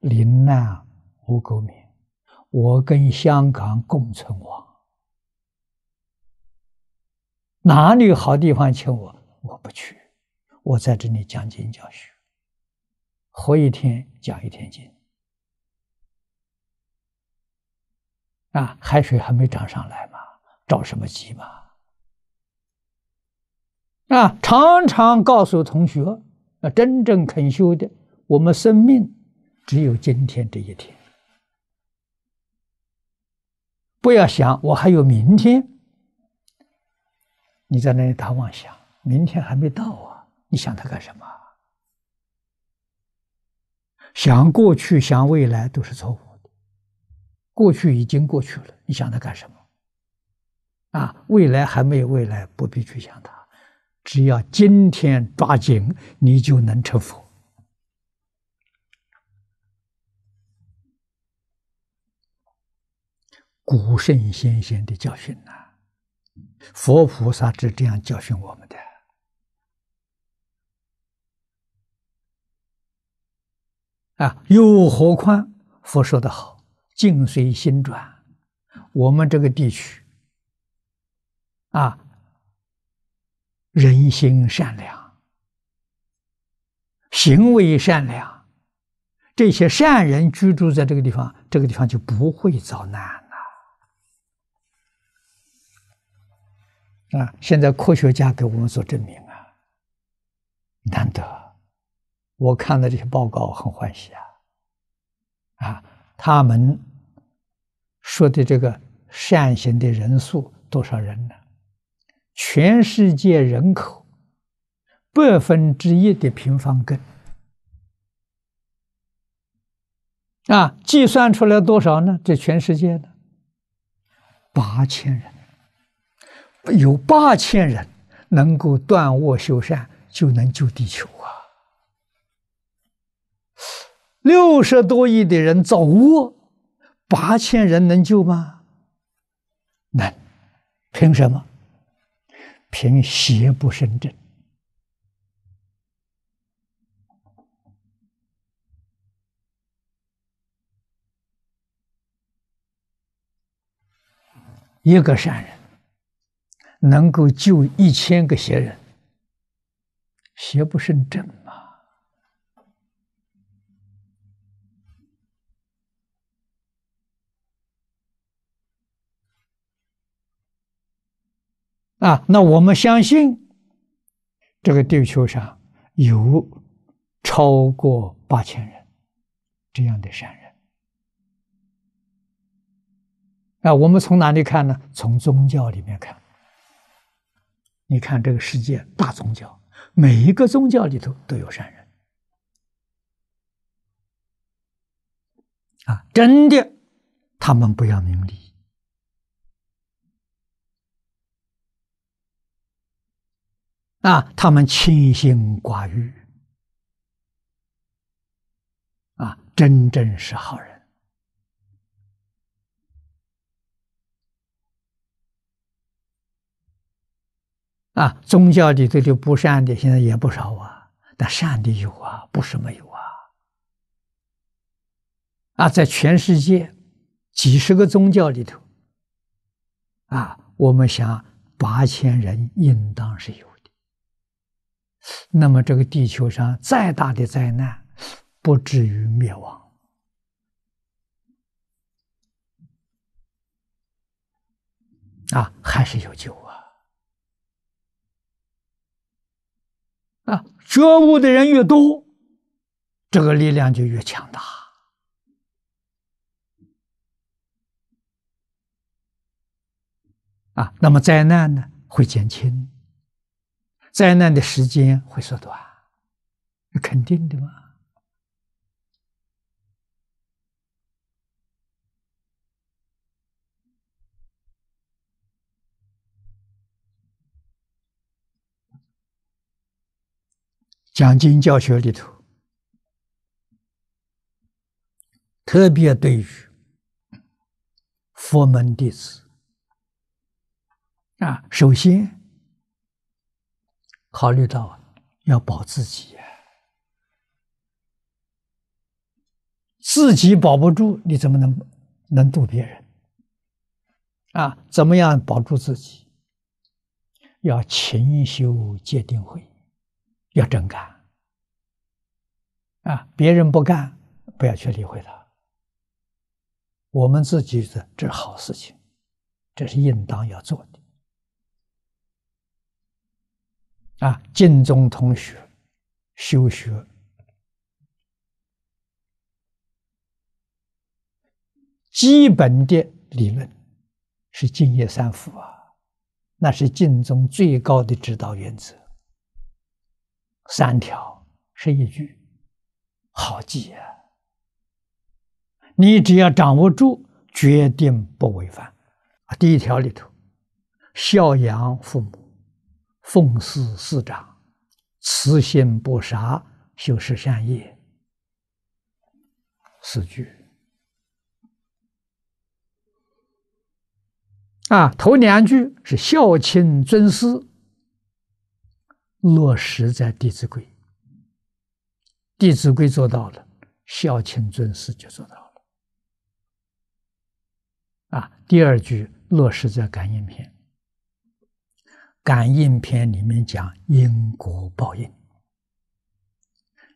临难无垢免，我跟香港共存亡。哪里有好地方请我，我不去。我在这里讲经教学，活一天讲一天经。啊，海水还没涨上来嘛，着什么急嘛？啊，常常告诉同学，啊，真正肯修的，我们生命只有今天这一天，不要想我还有明天。你在那里打妄想，明天还没到啊！你想他干什么？想过去，想未来，都是错误的。过去已经过去了，你想他干什么？啊，未来还没有未来，不必去想它。只要今天抓紧，你就能成佛。古圣先贤的教训呐。佛菩萨是这样教训我们的啊！又何况佛说的好：“境随心转。”我们这个地区啊，人心善良，行为善良，这些善人居住在这个地方，这个地方就不会遭难。啊！现在科学家给我们做证明啊，难得！我看了这些报告，很欢喜啊！啊，他们说的这个善行的人数多少人呢？全世界人口百分之一的平方根啊，计算出来多少呢？这全世界呢，八千人。有八千人能够断卧修善，就能救地球啊！六十多亿的人造恶，八千人能救吗？能，凭什么？凭邪不胜正，一个善人。能够救一千个邪人，邪不胜正嘛？啊，那我们相信，这个地球上有超过八千人这样的善人。啊，我们从哪里看呢？从宗教里面看。你看这个世界，大宗教，每一个宗教里头都有善人，啊，真的，他们不要名利，啊，他们清心寡欲，啊，真正是好人。啊，宗教里头的不善的现在也不少啊，但善的有啊，不是没有啊。啊，在全世界几十个宗教里头，啊，我们想八千人应当是有的。那么，这个地球上再大的灾难，不至于灭亡。啊，还是有救。啊，觉悟的人越多，这个力量就越强大。啊，那么灾难呢会减轻，灾难的时间会缩短，那肯定的嘛。讲经教学里头，特别对于佛门弟子啊，首先考虑到要保自己，自己保不住，你怎么能能度别人？啊，怎么样保住自己？要勤修戒定慧。要真干啊！别人不干，不要去理会他。我们自己的这是好事情，这是应当要做的。啊，净宗同学，修学基本的理论是“敬业三福”啊，那是净宗最高的指导原则。三条是一句，好记啊！你只要掌握住，绝对不违反啊。第一条里头，孝养父母，奉事师长，慈心不杀，修善业，四句。啊，头两句是孝亲尊师。落实在《弟子规》，《弟子规》做到了，孝亲尊师就做到了。啊，第二句落实在《感应篇》，《感应篇》里面讲因果报应，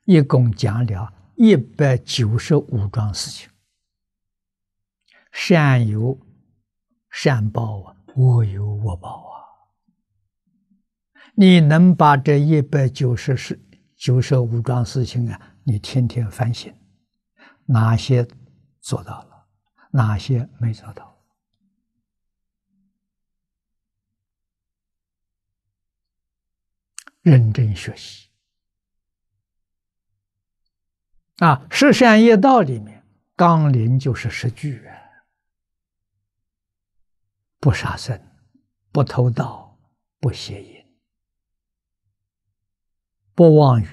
一共讲了一百九十五桩事情，善有善报啊，恶有恶报啊。你能把这一百九十事、九十五桩事情啊，你天天反省，哪些做到了，哪些没做到？认真学习啊，《十善业道》里面纲领就是十句啊：不杀生，不偷盗，不邪淫。不妄语，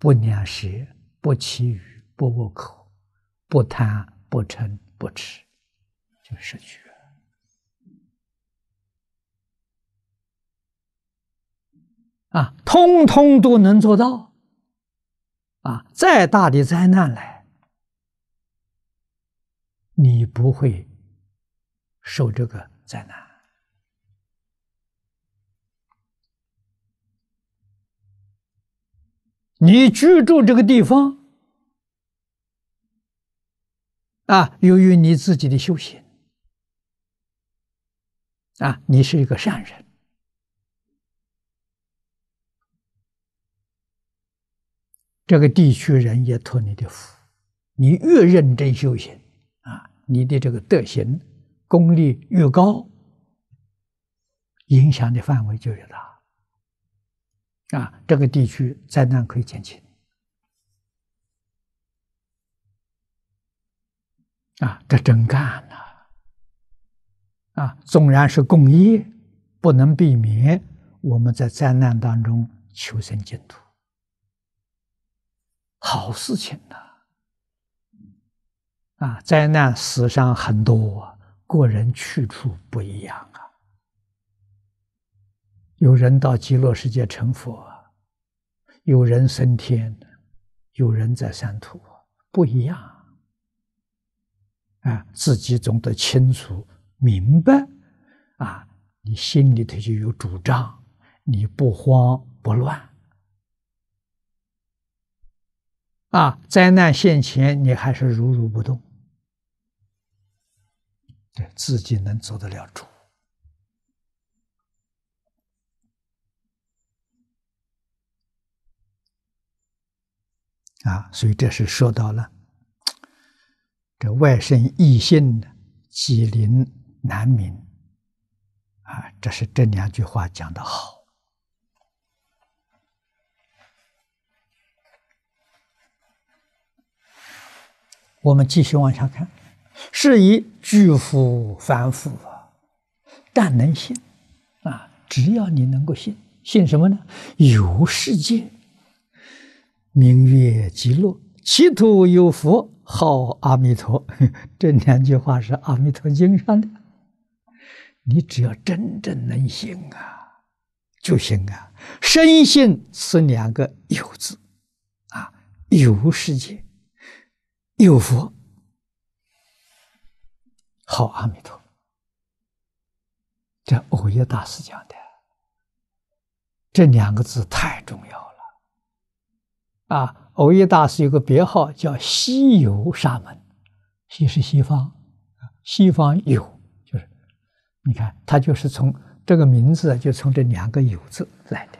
不念时，不祈语，不恶口，不贪，不嗔，不痴，就失去了。啊，通通都能做到。啊，再大的灾难来，你不会受这个灾难。你居住这个地方，啊，由于你自己的修行，啊，你是一个善人，这个地区人也托你的福。你越认真修行，啊，你的这个德行、功力越高，影响的范围就越大。啊，这个地区灾难可以减轻。啊，这真干呐、啊，纵然是共业，不能避免我们在灾难当中求生净土。好事情呢。啊，灾难死伤很多，个人去处不一样啊。有人到极乐世界成佛，有人升天，有人在三途，不一样。啊，自己总得清楚明白，啊，你心里头就有主张，你不慌不乱，啊，灾难现前你还是如如不动，对自己能做得了主。啊，所以这是说到了这外圣异性的机灵难明啊，这是这两句话讲的好。我们继续往下看，是以巨富反福啊，但能信啊，只要你能够信，信什么呢？有世界。明月极落，其土有佛，号阿弥陀。这两句话是阿弥陀经上的。你只要真正能行啊，就行啊。深信是两个有字，啊，有世界，有佛，好阿弥陀。这欧耶大师讲的，这两个字太重要。啊，偶一大师有个别号叫西游沙门，西是西方，西方有就是，你看他就是从这个名字就从这两个有字来的。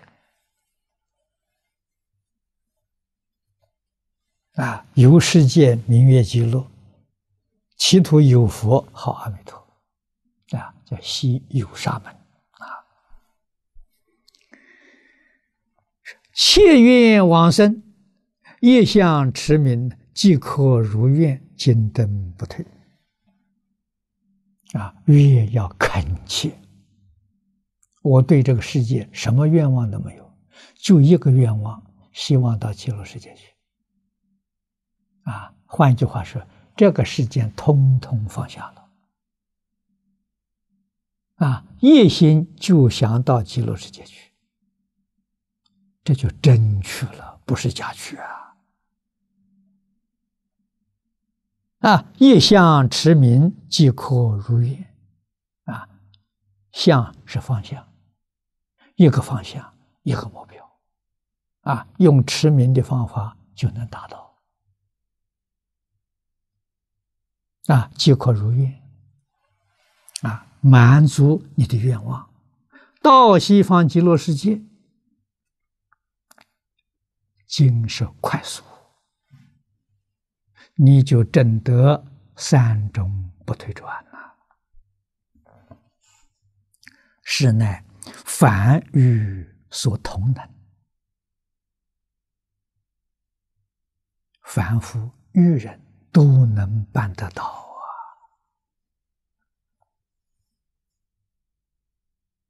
啊，游世界明月极乐，其土有佛号阿弥陀，啊，叫西游沙门啊，切愿往生。夜向持名，即可如愿，金灯不退。啊，越要恳切。我对这个世界什么愿望都没有，就一个愿望，希望到极乐世界去。啊，换句话说，这个世间通通放下了。啊，一心就想到极乐世界去，这就真去了，不是假去啊。啊！意向持明即可如愿，啊，相是方向，一个方向，一个目标，啊，用持明的方法就能达到，啊，即可如愿，啊，满足你的愿望，到西方极乐世界，精神快速。你就证得三种不退转了，是乃凡与所同能，凡夫愚人都能办得到啊！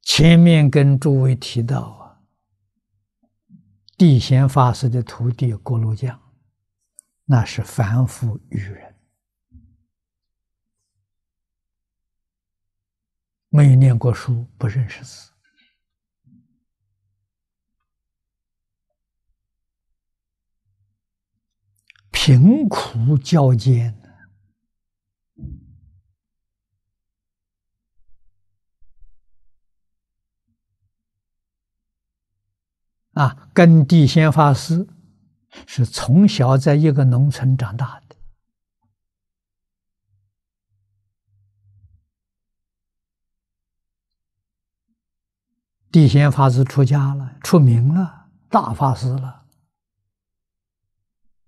前面跟诸位提到啊，地贤法师的徒弟郭罗将。那是凡夫愚人，没有念过书，不认识字，贫苦交煎啊，耕地、先发丝。是从小在一个农村长大的，地仙法师出家了，出名了，大法师了。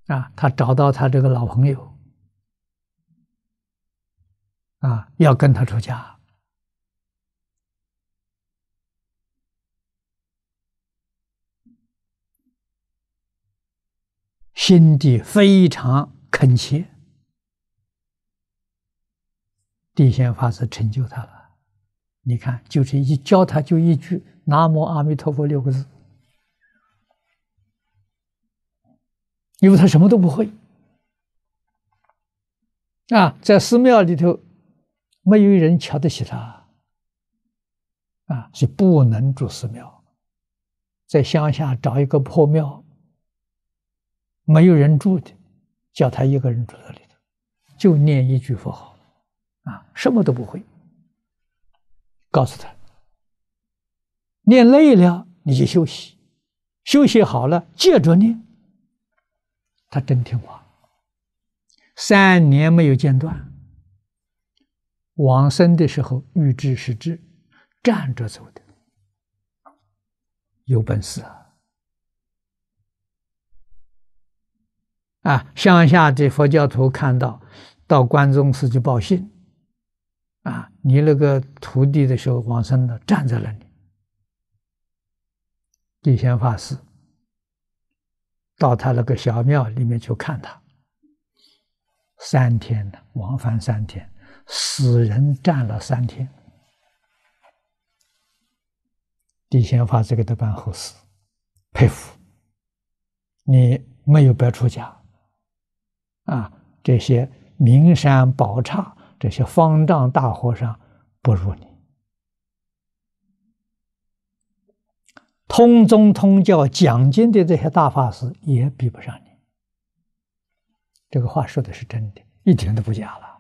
啊，他找到他这个老朋友，啊，要跟他出家。心地非常恳切，地仙法师成就他了。你看，就是一教他就一句“南无阿弥陀佛”六个字，因为他什么都不会啊，在寺庙里头没有人瞧得起他啊，是不能住寺庙，在乡下找一个破庙。没有人住的，叫他一个人住那里头，就念一句佛号，啊，什么都不会。告诉他，念累了你就休息，休息好了接着念。他真听话，三年没有间断。往生的时候预知时至，站着走的，有本事啊！啊，乡下的佛教徒看到，到关中寺去报信。啊，你那个徒弟的时候，往生了，站在那里。地仙法师，到他那个小庙里面去看他。三天的往返，三天，死人站了三天。地仙法师，给他办后事，佩服，你没有白出家。啊，这些名山宝刹，这些方丈大和尚，不如你；通宗通教讲经的这些大法师，也比不上你。这个话说的是真的，一点都不假了。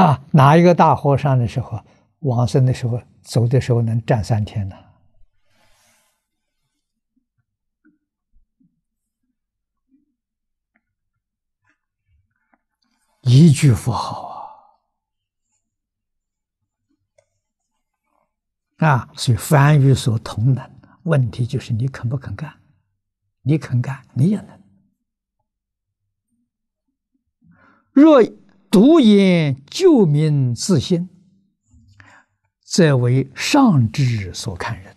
啊，哪一个大和尚的时候、往生的时候、走的时候，能站三天呢？一句不好啊！啊，所以凡与所同能，问题就是你肯不肯干？你肯干，你也能。若独言救民自心，则为上智所看人。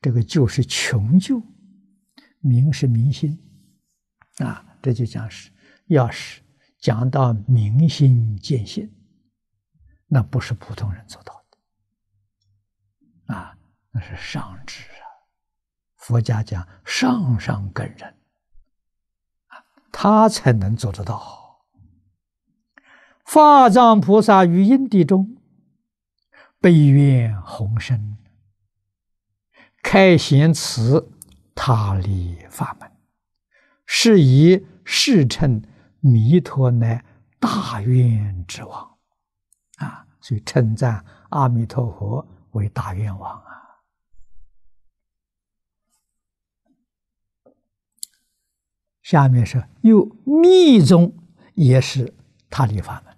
这个救是穷救，民是民心啊！这就讲是，要是。讲到明心见性，那不是普通人做到的啊！那是上智啊，佛家讲上上根人，啊，他才能做得到。法藏菩萨于因地中，悲愿宏深，开贤慈，他力法门，是以世称。弥陀乃大愿之王，啊，所以称赞阿弥陀佛为大愿王啊。下面是又密宗也是他力法门，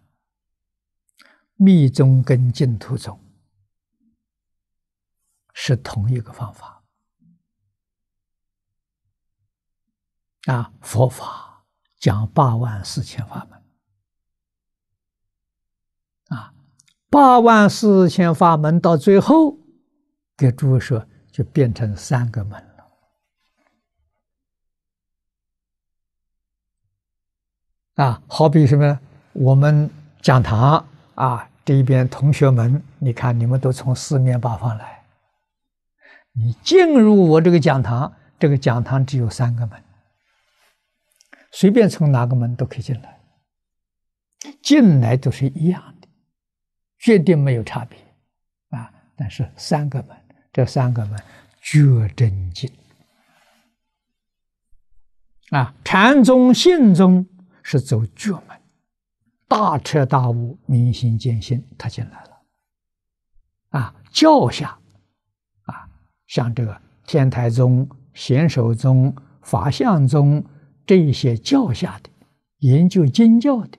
密宗跟净土宗是同一个方法啊，佛法。讲八万四千法门啊，八万四千法门到最后，给诸位说，就变成三个门了啊。好比什么？我们讲堂啊，这一边同学们，你看你们都从四面八方来，你进入我这个讲堂，这个讲堂只有三个门。随便从哪个门都可以进来，进来都是一样的，绝对没有差别，啊！但是三个门，这三个门绝真进，啊，禅宗、信宗是走绝门，大彻大悟、明心见性，他进来了，啊，教下，啊，像这个天台宗、贤首宗、法相宗。这一些教下的研究经教的，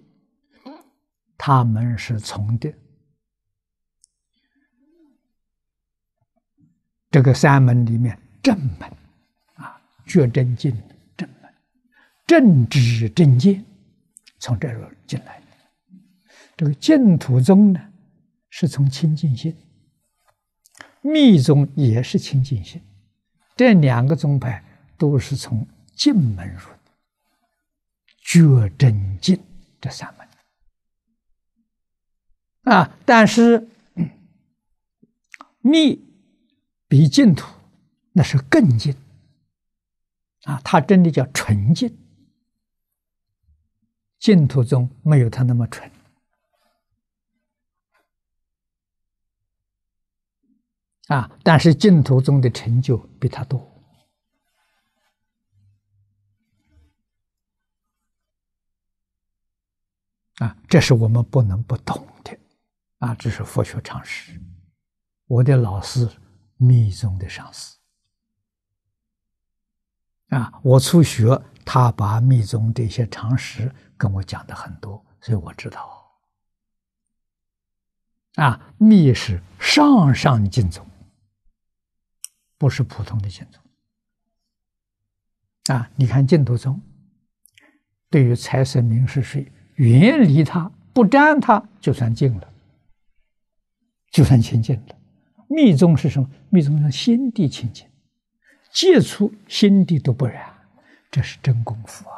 他们是从的这个三门里面正门啊，觉真经正门正知正见，从这儿进来。这个净土宗呢，是从清净心；密宗也是清净心，这两个宗派都是从净门入。觉真净这三门啊，但是密比净土那是更净啊，它真的叫纯净。净土中没有它那么纯啊，但是净土中的成就比他多。啊，这是我们不能不懂的，啊，这是佛学常识。我的老师，密宗的上师。啊，我初学，他把密宗这些常识跟我讲的很多，所以我知道。啊，密是上上净土，不是普通的净土。啊，你看净土宗，对于财神名是谁？远离它，不沾它，就算进了，就算清净了。密宗是什么？密宗是心地清净，接触心地都不染，这是真功夫啊！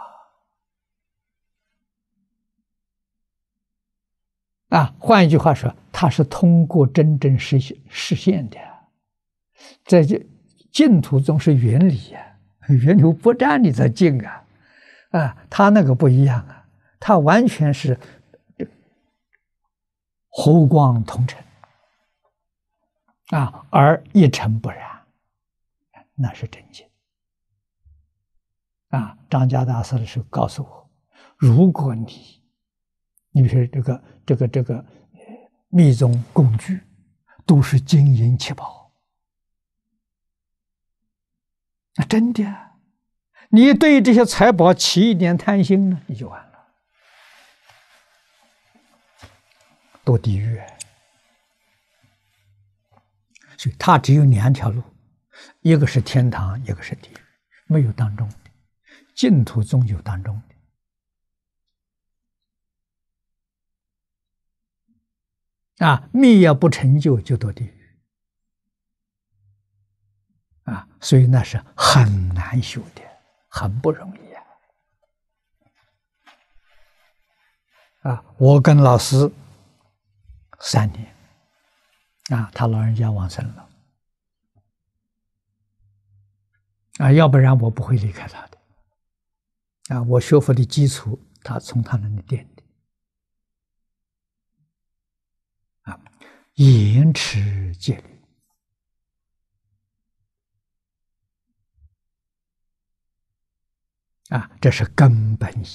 啊，换一句话说，它是通过真正实现实现的，在这净土中是远离呀，远离不沾你才净啊，啊，他那个不一样啊。它完全是湖光同尘啊，而一尘不染，那是真经啊！张家大师的时候告诉我，如果你，你比说这个这个这个密宗共具都是金银七宝，那真的，你对这些财宝起一点贪心呢，你就完了。堕地狱，所以他只有两条路，一个是天堂，一个是地狱，没有当中的。净土终有当中的，啊，密要不成就就堕地狱，啊，所以那是很难修的，很不容易啊。啊，我跟老师。三年，啊，他老人家往生了，啊，要不然我不会离开他的，啊，我学佛的基础，他从他那里垫的，啊，延迟戒律，啊，这是根本意。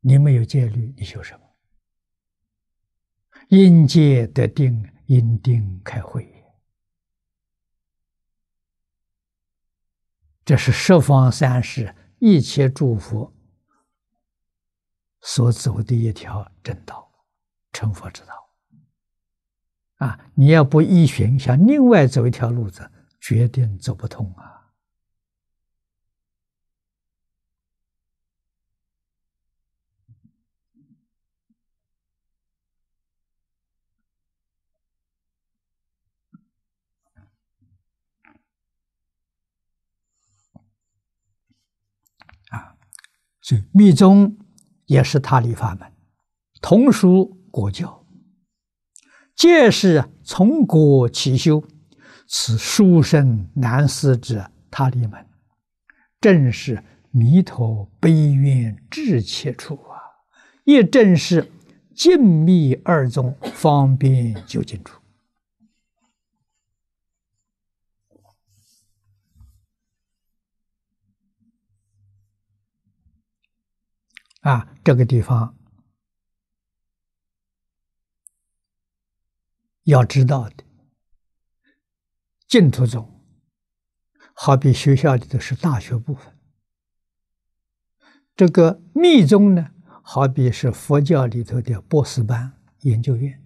你没有戒律，你修什么？阴界得定，阴定开慧。这是十方三世一切诸佛所走的一条正道，成佛之道。啊，你要不依循，想另外走一条路子，决定走不通啊。密宗也是他立法门，同属国教。戒是从国起修，此书生难思之他立门，正是弥陀悲愿至切处啊！也正是静密二宗方便究竟处。啊，这个地方要知道的净土宗，好比学校里头是大学部分；这个密宗呢，好比是佛教里头的博士班、研究院。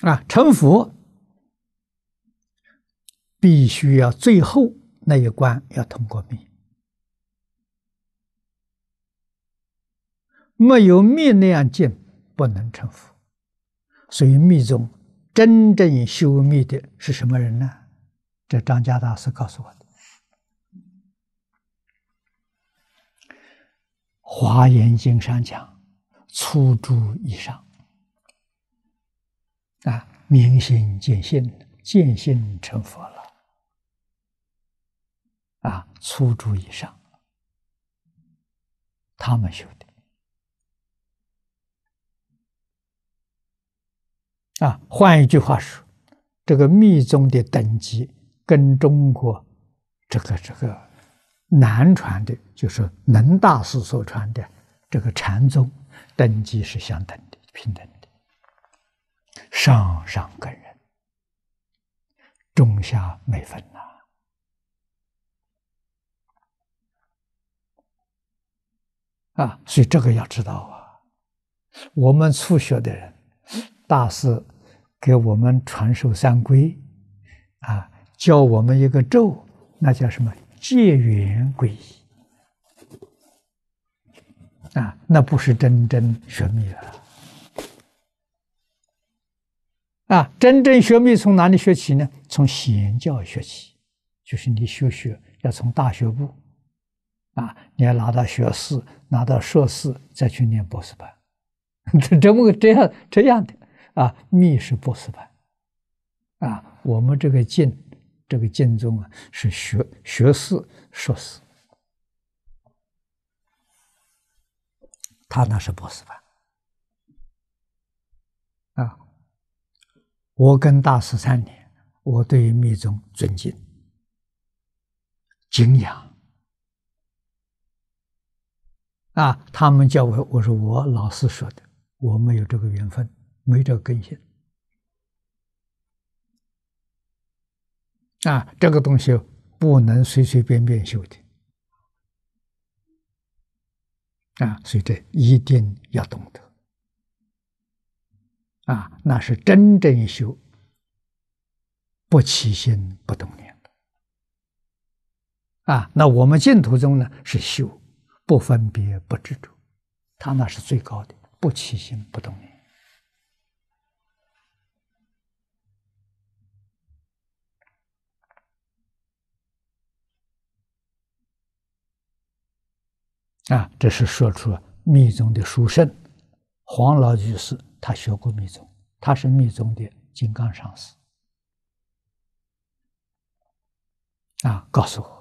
啊，成佛必须要最后。那一关要通过密，没有密那样进，不能成佛。所以密宗真正修密的是什么人呢？这张家大师告诉我的，《华严经》上讲：“初诸以上啊，明心见性，见性成佛了。”啊，粗竹以上，他们修的。啊，换一句话说，这个密宗的等级跟中国这个这个南传的，就是能大师所传的这个禅宗等级是相等的、平等的，上上根人，中下没分呐。啊，所以这个要知道啊。我们初学的人，大师给我们传授三规，啊，教我们一个咒，那叫什么戒缘皈依，啊，那不是真正学密了。啊，真正学密从哪里学起呢？从显教学起，就是你学学要从大学部。啊！你要拿到学士，拿到硕士，再去念博士班，这这么这样这样的啊？密是博士班啊！我们这个进这个进宗啊，是学学士、硕士，他那是博士班啊！我跟大师三年，我对于密宗尊敬、敬仰。啊，他们叫我，我说我老师说的，我没有这个缘分，没这个根性。啊，这个东西不能随随便便修的。啊，所以这一定要懂得。啊，那是真正修，不起心不动念啊，那我们净土中呢是修。不分别不执着，他那是最高的。不起心不动念啊，这是说出了密宗的殊胜。黄老居士他学过密宗，他是密宗的金刚上师啊，告诉我。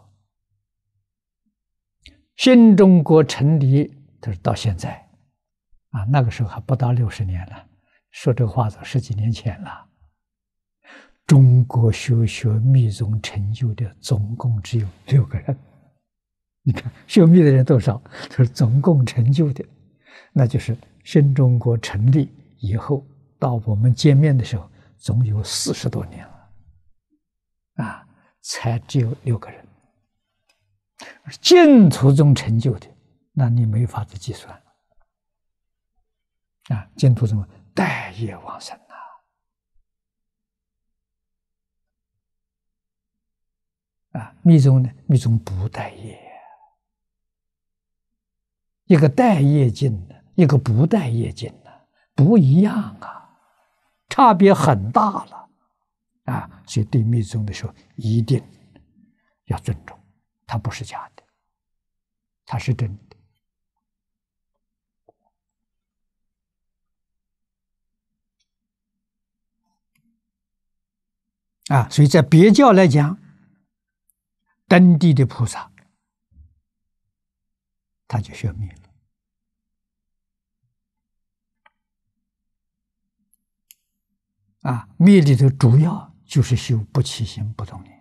新中国成立，他说到现在，啊，那个时候还不到六十年了，说这个话都十几年前了。中国学学密宗成就的总共只有六个人，你看修密的人多少？他说总共成就的，那就是新中国成立以后到我们见面的时候，总有四十多年了，啊，才只有六个人。净土中成就的，那你没法子计算了啊！净土中待业往生呐，啊，密宗呢？密宗不待业，一个带业净的，一个不带业净的，不一样啊，差别很大了啊！所以对密宗的时候，一定要尊重。它不是假的，它是真的。啊，所以在别教来讲，登地的菩萨，他就修灭了。啊，灭里头主要就是修不弃心不动念。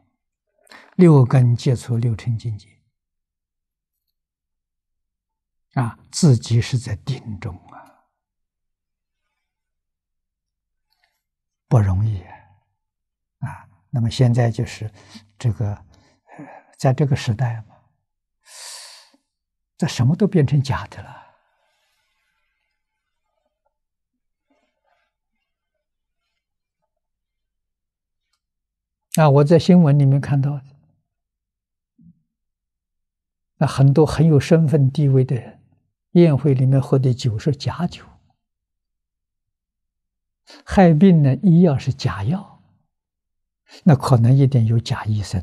六根接触六尘境界，啊，自己是在定中啊，不容易啊。啊，那么现在就是这个，在这个时代嘛，这什么都变成假的了。啊，我在新闻里面看到。那很多很有身份地位的人，宴会里面喝的酒是假酒，害病呢，医药是假药，那可能一定有假医生。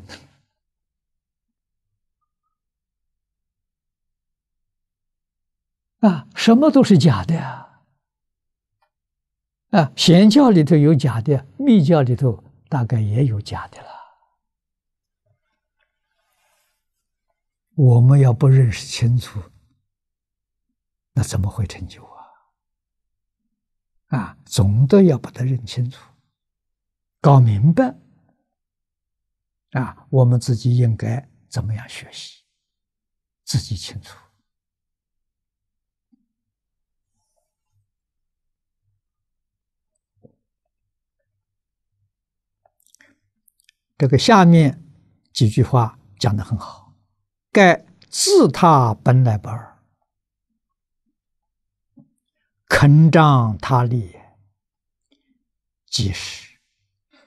啊，什么都是假的啊！啊，邪教里头有假的，密教里头大概也有假的了。我们要不认识清楚，那怎么会成就啊？啊，总的要把它认清楚，搞明白。啊，我们自己应该怎么样学习，自己清楚。这个下面几句话讲的很好。盖自他本来不二，肯仗他力，即是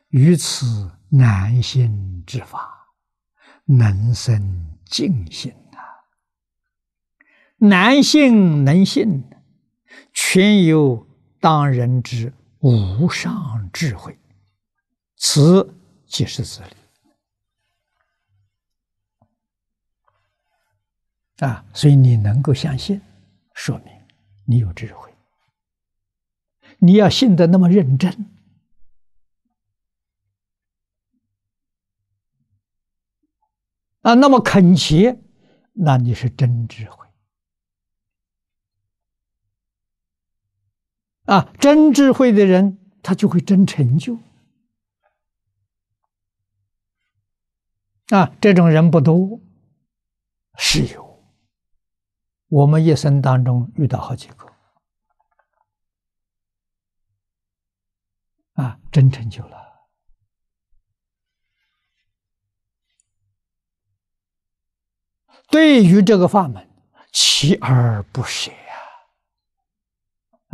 于此难信之法能生静心。啊。难信能信全由当人之无上智慧，此即是自理。啊，所以你能够相信，说明你有智慧。你要信的那么认真啊，那么恳切，那你是真智慧啊！真智慧的人，他就会真成就啊。这种人不多，是有。我们一生当中遇到好几个啊，真成就了。对于这个法门，锲而不舍呀！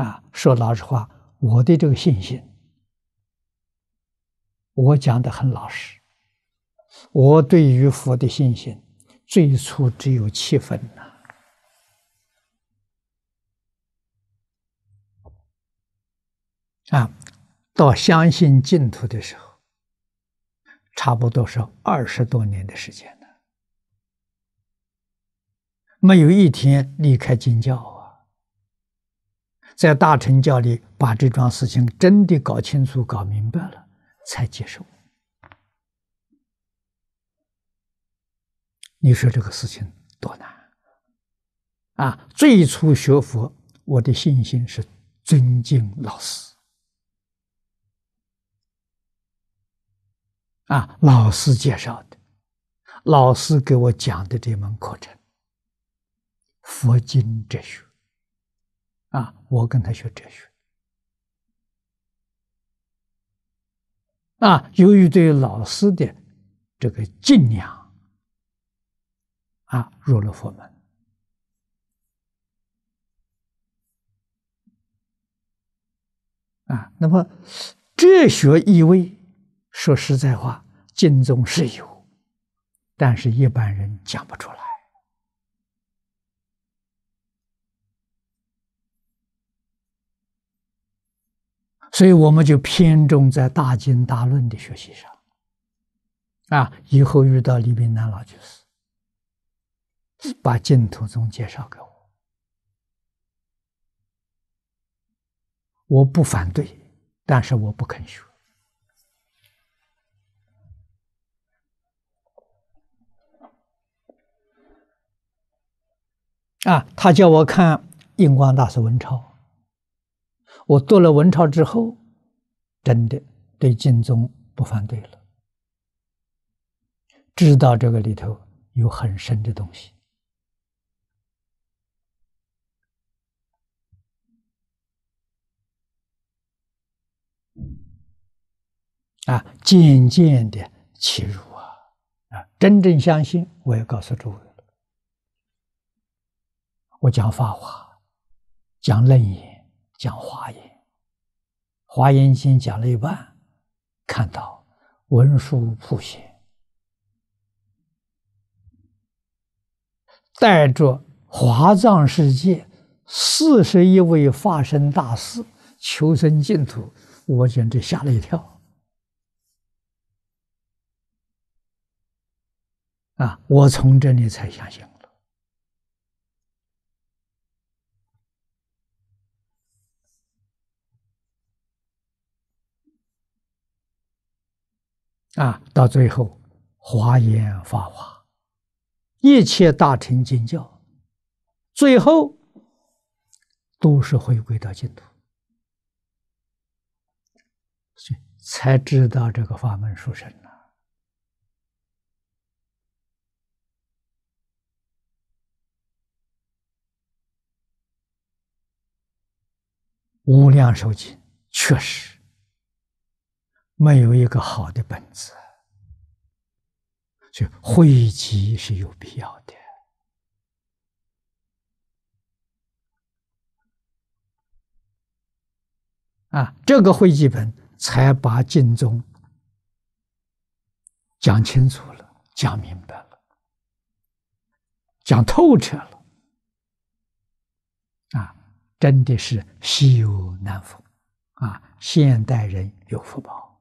啊，说老实话，我对这个信心，我讲的很老实。我对于佛的信心，最初只有七分呐。啊，到相信净土的时候，差不多是二十多年的时间了，没有一天离开经教啊，在大乘教里把这桩事情真的搞清楚、搞明白了，才接受。你说这个事情多难啊！最初学佛，我的信心是尊敬老师。啊，老师介绍的，老师给我讲的这门课程——佛经哲学。啊，我跟他学哲学。啊，由于对老师的这个敬仰，啊，入了佛门。啊，那么哲学意味，说实在话。经中是有，但是一般人讲不出来，所以我们就偏重在大经大论的学习上。啊，以后遇到李炳南老居士，把净土宗介绍给我，我不反对，但是我不肯学。啊，他叫我看《印光大师文钞》。我做了文钞之后，真的对金钟不反对了，知道这个里头有很深的东西。啊，渐渐的欺辱啊，啊，真正相信，我要告诉诸位。我讲法华，讲楞严，讲华严，华严经讲了一半，看到文殊普贤带着华藏世界四十一位化身大士求生净土，我简直吓了一跳！啊，我从这里才相信。啊，到最后，华严法华，一切大乘经教，最后都是回归到净土，所以才知道这个法门殊胜呐。无量寿经确实。没有一个好的本子，所以汇集是有必要的。啊，这个汇集本才把净宗讲清楚了，讲明白了，讲透彻了。啊，真的是稀有难逢啊！现代人有福报。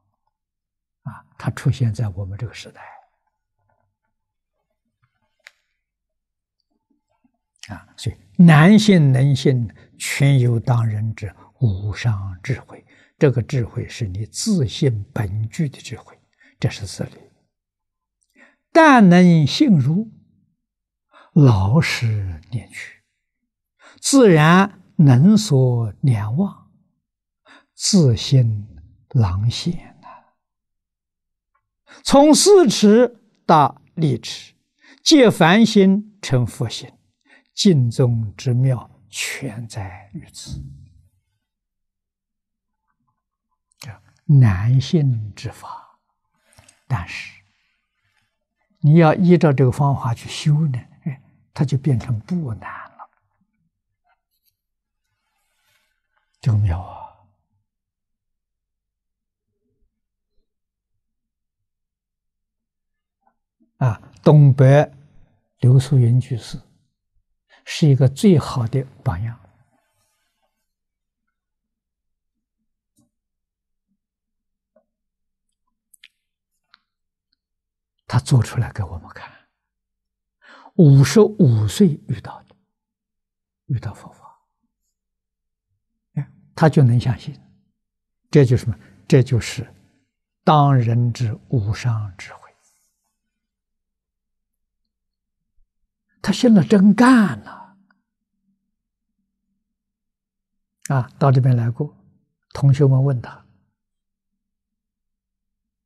它出现在我们这个时代，啊，所以男性能性全有当人者无上智慧。这个智慧是你自信本具的智慧，这是自律。但能信如，老实念去，自然能所念忘，自信狼显。从四尺到立尺，借凡心成佛心，尽宗之妙全在于此。这难行之法，但是你要依照这个方法去修呢，哎，它就变成不难了。这个妙啊！啊，东北刘素云居士是一个最好的榜样，他做出来给我们看。五十五岁遇到的，遇到佛法，哎，他就能相信，这就是什么？这就是当人之无上智慧。他信了真干了，啊，到这边来过，同学们问他：“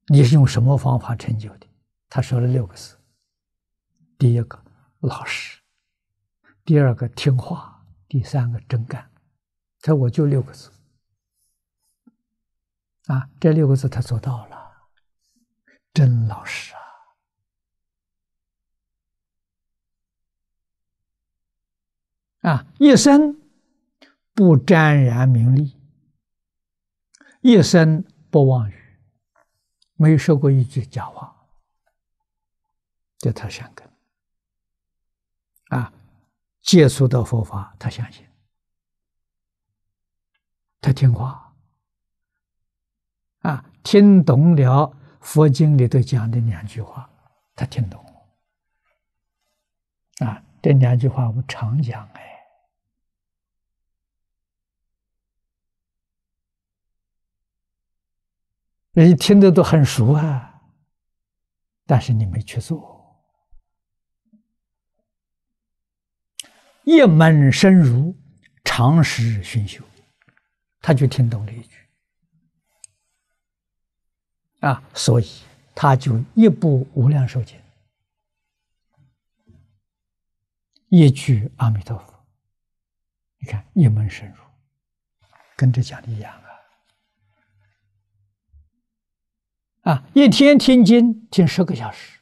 你是用什么方法成就的？”他说了六个字：第一个老实，第二个听话，第三个真干。他说我就六个字，啊，这六个字他做到了，真老实。啊，一生不沾染名利，一生不妄语，没有说过一句假话。对他善根。啊，接触到佛法，他相信，他听话，啊，听懂了佛经里头讲的两句话，他听懂了，啊，这两句话我常讲，哎。人家听的都很熟啊，但是你没去做。一门深入，长时熏修，他就听懂了一句，啊，所以他就一部《无量寿经》，一句阿弥陀佛。你看，一门深入，跟这讲的一样。啊，一天听经听十个小时，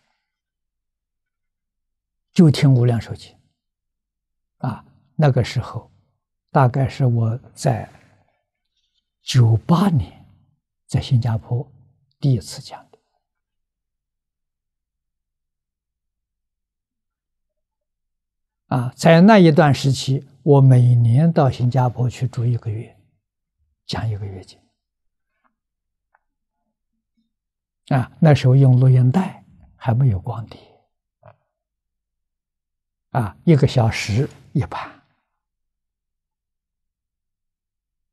就听《无量寿经》啊。那个时候，大概是我在九八年在新加坡第一次讲的。啊，在那一段时期，我每年到新加坡去住一个月，讲一个月经。啊，那时候用录音带，还没有光碟，啊，一个小时一盘，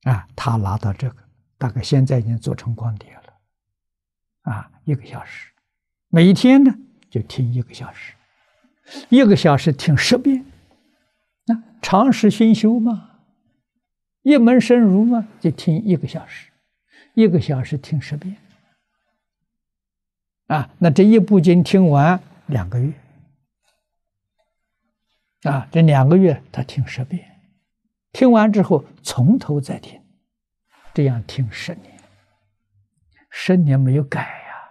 啊，他拿到这个，大概现在已经做成光碟了，啊，一个小时，每天呢就听一个小时，一个小时听十遍，那常识熏修嘛，一门深入嘛，就听一个小时，一个小时听十遍。啊，那这一部经听完两个月，啊，这两个月他听十遍，听完之后从头再听，这样听十年，十年没有改呀，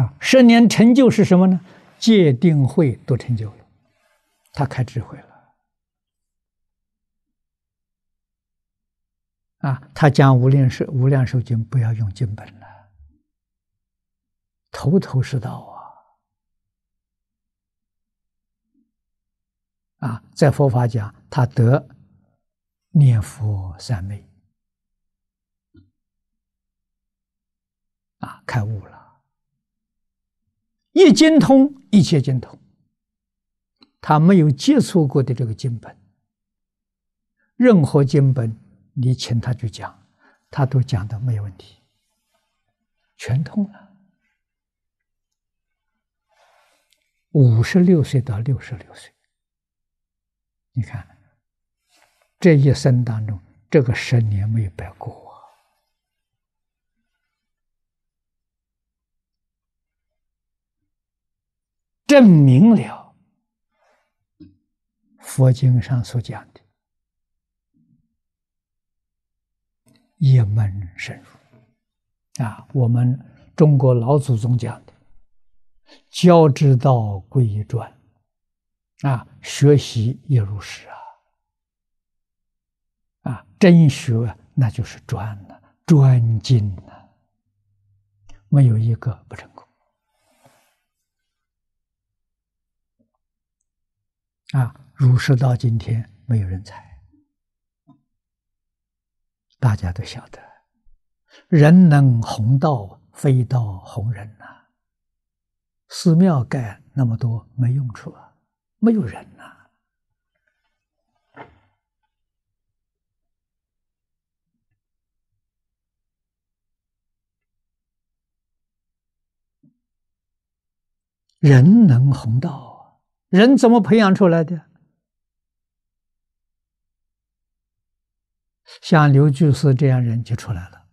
啊，十年成就是什么呢？戒定慧都成就了，他开智慧了。啊，他讲《无量寿无量寿经》，不要用经本了，头头是道啊！啊，在佛法讲，他得念佛三昧，啊，开悟了，一精通一切精通，他没有接触过的这个经本，任何经本。你请他去讲，他都讲的没有问题，全通了。五十六岁到六十六岁，你看这一生当中，这个十年没有白过，证明了佛经上所讲的。一门深入啊！我们中国老祖宗讲的“教之道，贵专”啊，学习也如是啊！啊，真学那就是专呐，专精呐，没有一个不成功啊！儒释道今天没有人才。大家都晓得，人能弘道，非道弘人呐。寺庙盖那么多没用处啊，没有人呐。人能弘道，啊，人怎么培养出来的？像刘居士这样人就出来了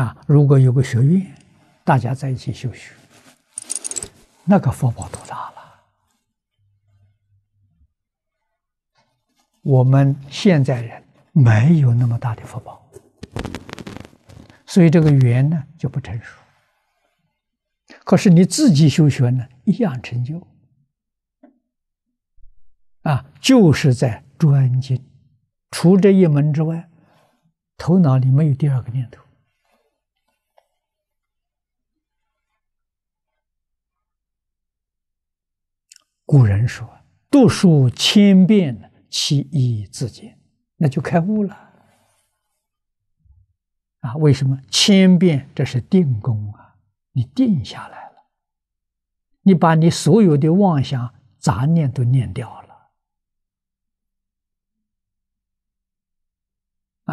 啊！如果有个学院，大家在一起修学，那个福报多大了？我们现在人没有那么大的福报，所以这个缘呢就不成熟。可是你自己修学呢，一样成就。啊，就是在专精，除这一门之外，头脑里没有第二个念头。古人说：“读书千遍，其义自见。”那就开悟了。啊，为什么千遍？这是定功啊！你定下来了，你把你所有的妄想、杂念都念掉了。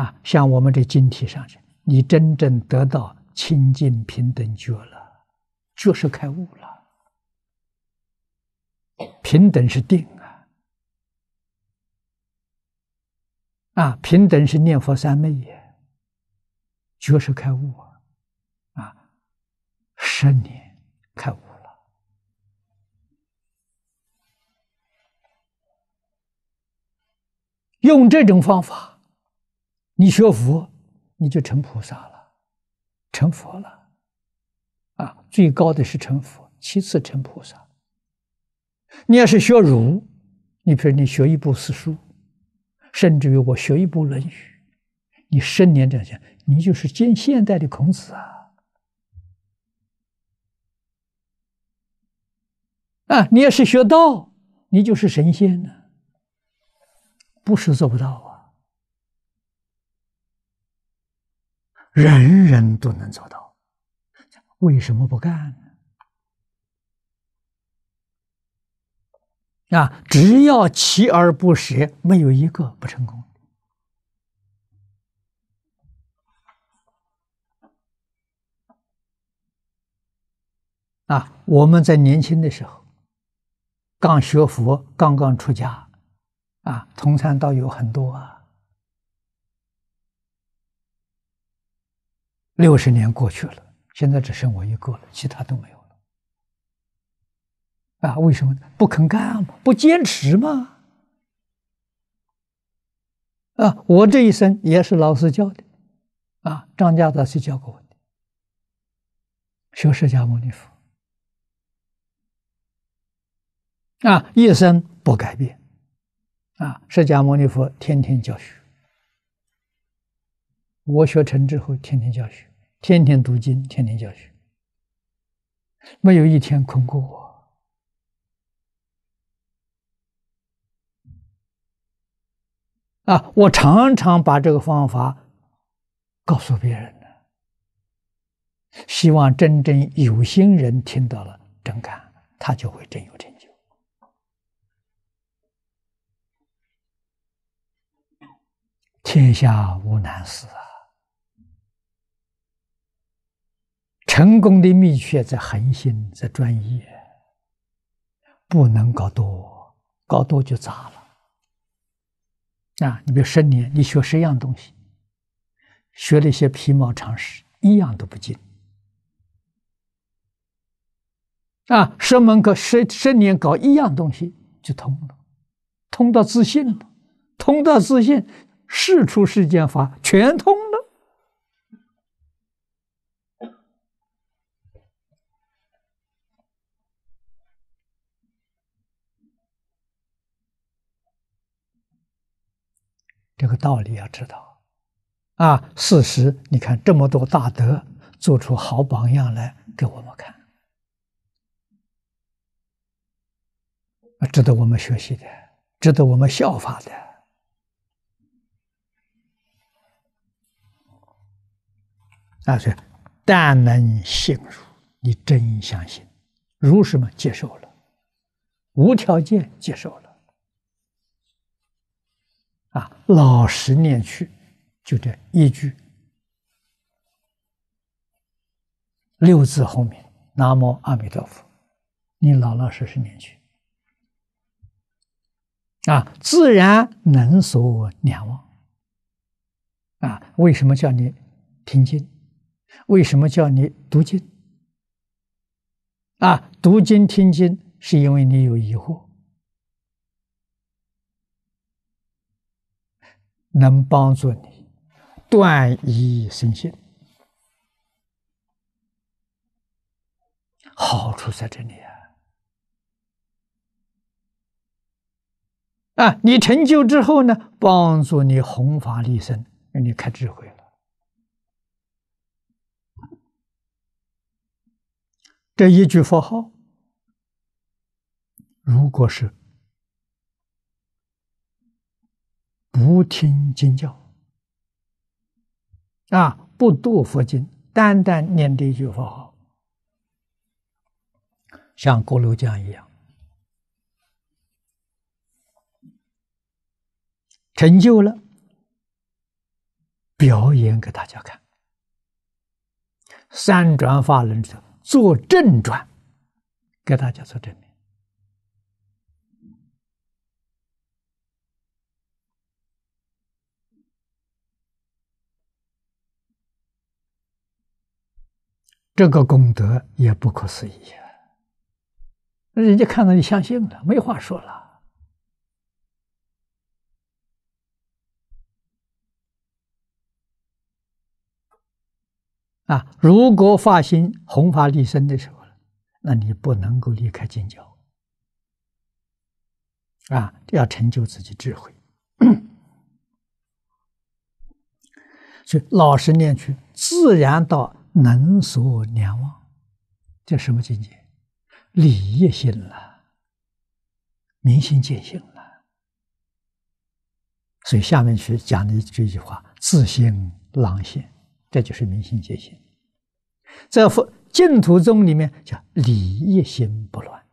啊，像我们这经体上去，你真正得到清净平等觉了，觉是开悟了，平等是定啊，啊，平等是念佛三昧也，觉是开悟啊，十年开悟了，用这种方法。你学佛，你就成菩萨了，成佛了，啊，最高的是成佛，其次成菩萨。你要是学儒，你比如你学一部四书，甚至于我学一部《论语》，你十年这样，你就是今现代的孔子啊！啊，你要是学道，你就是神仙呢，不是做不到啊。人人都能做到，为什么不干呢？啊，只要锲而不舍，没有一个不成功啊，我们在年轻的时候，刚学佛，刚刚出家，啊，同参道友很多啊。六十年过去了，现在只剩我一个了，其他都没有了。啊，为什么不肯干不坚持吗？啊，我这一生也是老师教的，啊，张家大师教过我，的，学释迦牟尼佛，啊，一生不改变，啊，释迦牟尼佛天天教学，我学成之后天天教学。天天读经，天天教学，没有一天困过我。啊，我常常把这个方法告诉别人呢，希望真正有心人听到了真感，他就会真有成就。天下无难事啊！成功的秘诀在恒心，在专业，不能搞多，搞多就砸了。啊，你比如十年，你学十样东西，学了一些皮毛常识，一样都不精。啊，十门课，十十年搞一样东西就通了，通到自信了，通到自信，事出世间法全通。这个道理要知道，啊，事实，你看这么多大德做出好榜样来给我们看，啊，值得我们学习的，值得我们效法的。啊，所以，但能信如，你真相信，如什么接受了，无条件接受了。啊，老实念去，就这一句六字后面，南无阿弥陀佛。你老老实实念去，啊，自然能所念忘。啊，为什么叫你听经？为什么叫你读经？啊，读经听经，是因为你有疑惑。能帮助你断疑生信，好处在这里啊！啊，你成就之后呢，帮助你弘法利生，让你开智慧了。这一句佛号，如果是。不听经教，啊，不读佛经，单单念这一句佛号，像锅炉匠一样，成就了，表演给大家看。三转法轮里头做正转，给大家做证明。这个功德也不可思议呀！那人家看到你相信了，没话说了啊！如果发心弘法立身的时候了，那你不能够离开金教啊！要成就自己智慧，所以老实念去，自然到。能所两忘，这什么境界？理业心了，明心见性了。所以下面去讲的这句话：自性朗现，这就是明心见性。在佛净土宗里面叫理业心不乱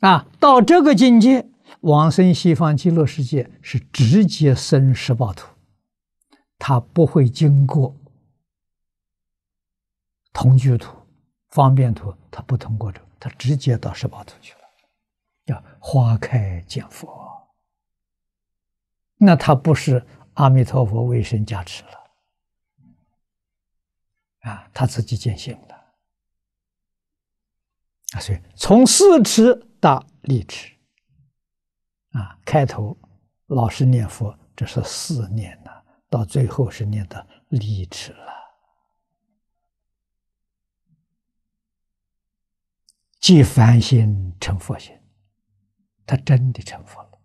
啊。到这个境界，往生西方极乐世界是直接生十八土。他不会经过同居土、方便土，它不通过这，它直接到十八土去了，叫花开见佛。那他不是阿弥陀佛为身加持了，啊，他自己见性的啊。所以从四持到理持，啊，开头老师念佛，这是四念。到最后是念的离痴了，即凡心成佛心，他真的成佛了。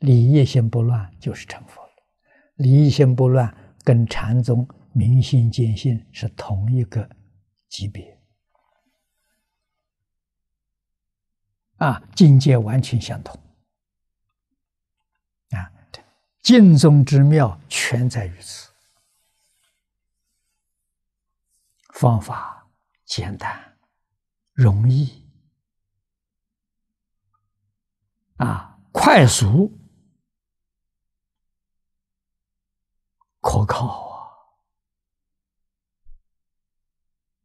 理业心不乱就是成佛了，理一心不乱跟禅宗明心见性是同一个级别，啊，境界完全相同。尽宗之妙，全在于此。方法简单，容易啊，快速，可靠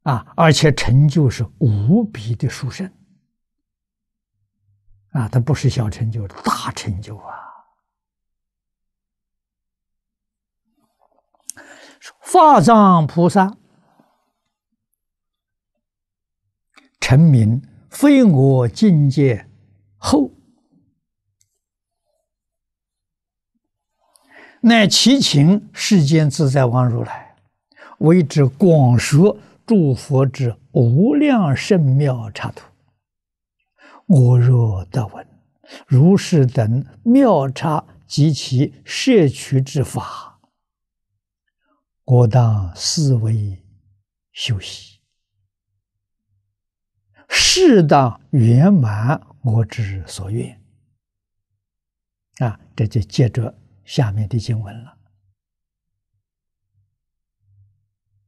啊啊！而且成就，是无比的殊胜啊！它不是小成就，大成就啊！法藏菩萨，成名非我境界后，乃祈请世间自在王如来，为之广说诸佛之无量甚妙刹土。我若得闻如是等妙刹及其摄取之法。我当思维休息，适当圆满我之所愿。啊，这就接着下面的经文了。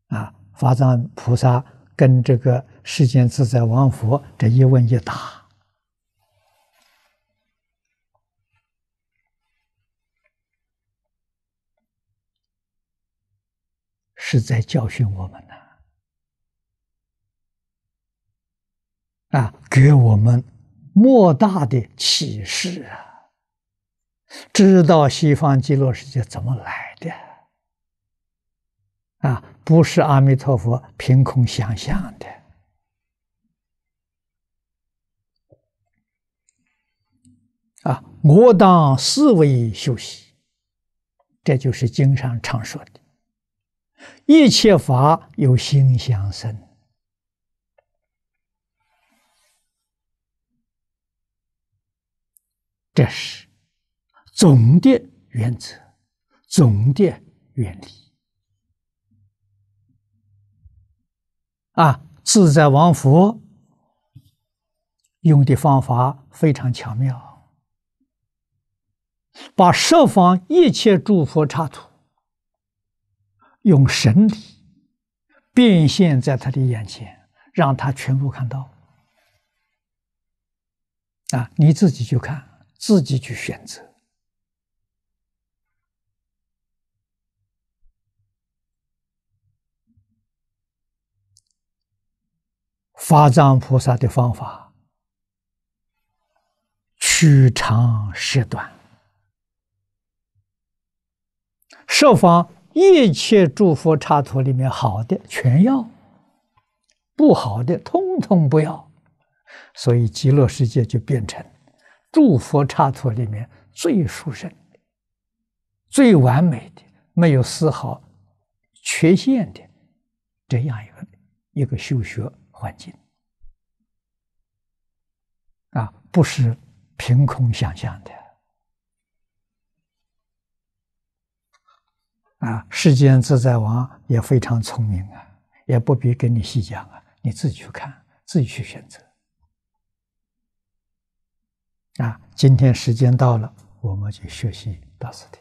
啊，法藏菩萨跟这个世间自在王佛这一问一答。是在教训我们呢，啊，给我们莫大的启示啊！知道西方极乐世界怎么来的，啊，不是阿弥陀佛凭空想象的，啊，我当思维休息，这就是经常常说的。一切法有心相生，这是总的原则、总的原理。啊！自在王佛用的方法非常巧妙，把十方一切诸佛插图。用神体变现在他的眼前，让他全部看到。啊，你自己去看，自己去选择。法藏菩萨的方法，取长舍短，设方。一切诸佛插图里面好的全要，不好的通通不要，所以极乐世界就变成诸佛插图里面最殊胜、最完美的、没有丝毫缺陷的这样一个一个修学环境啊，不是凭空想象的。啊，世间自在王也非常聪明啊，也不必跟你细讲啊，你自己去看，自己去选择。啊，今天时间到了，我们就学习到此地。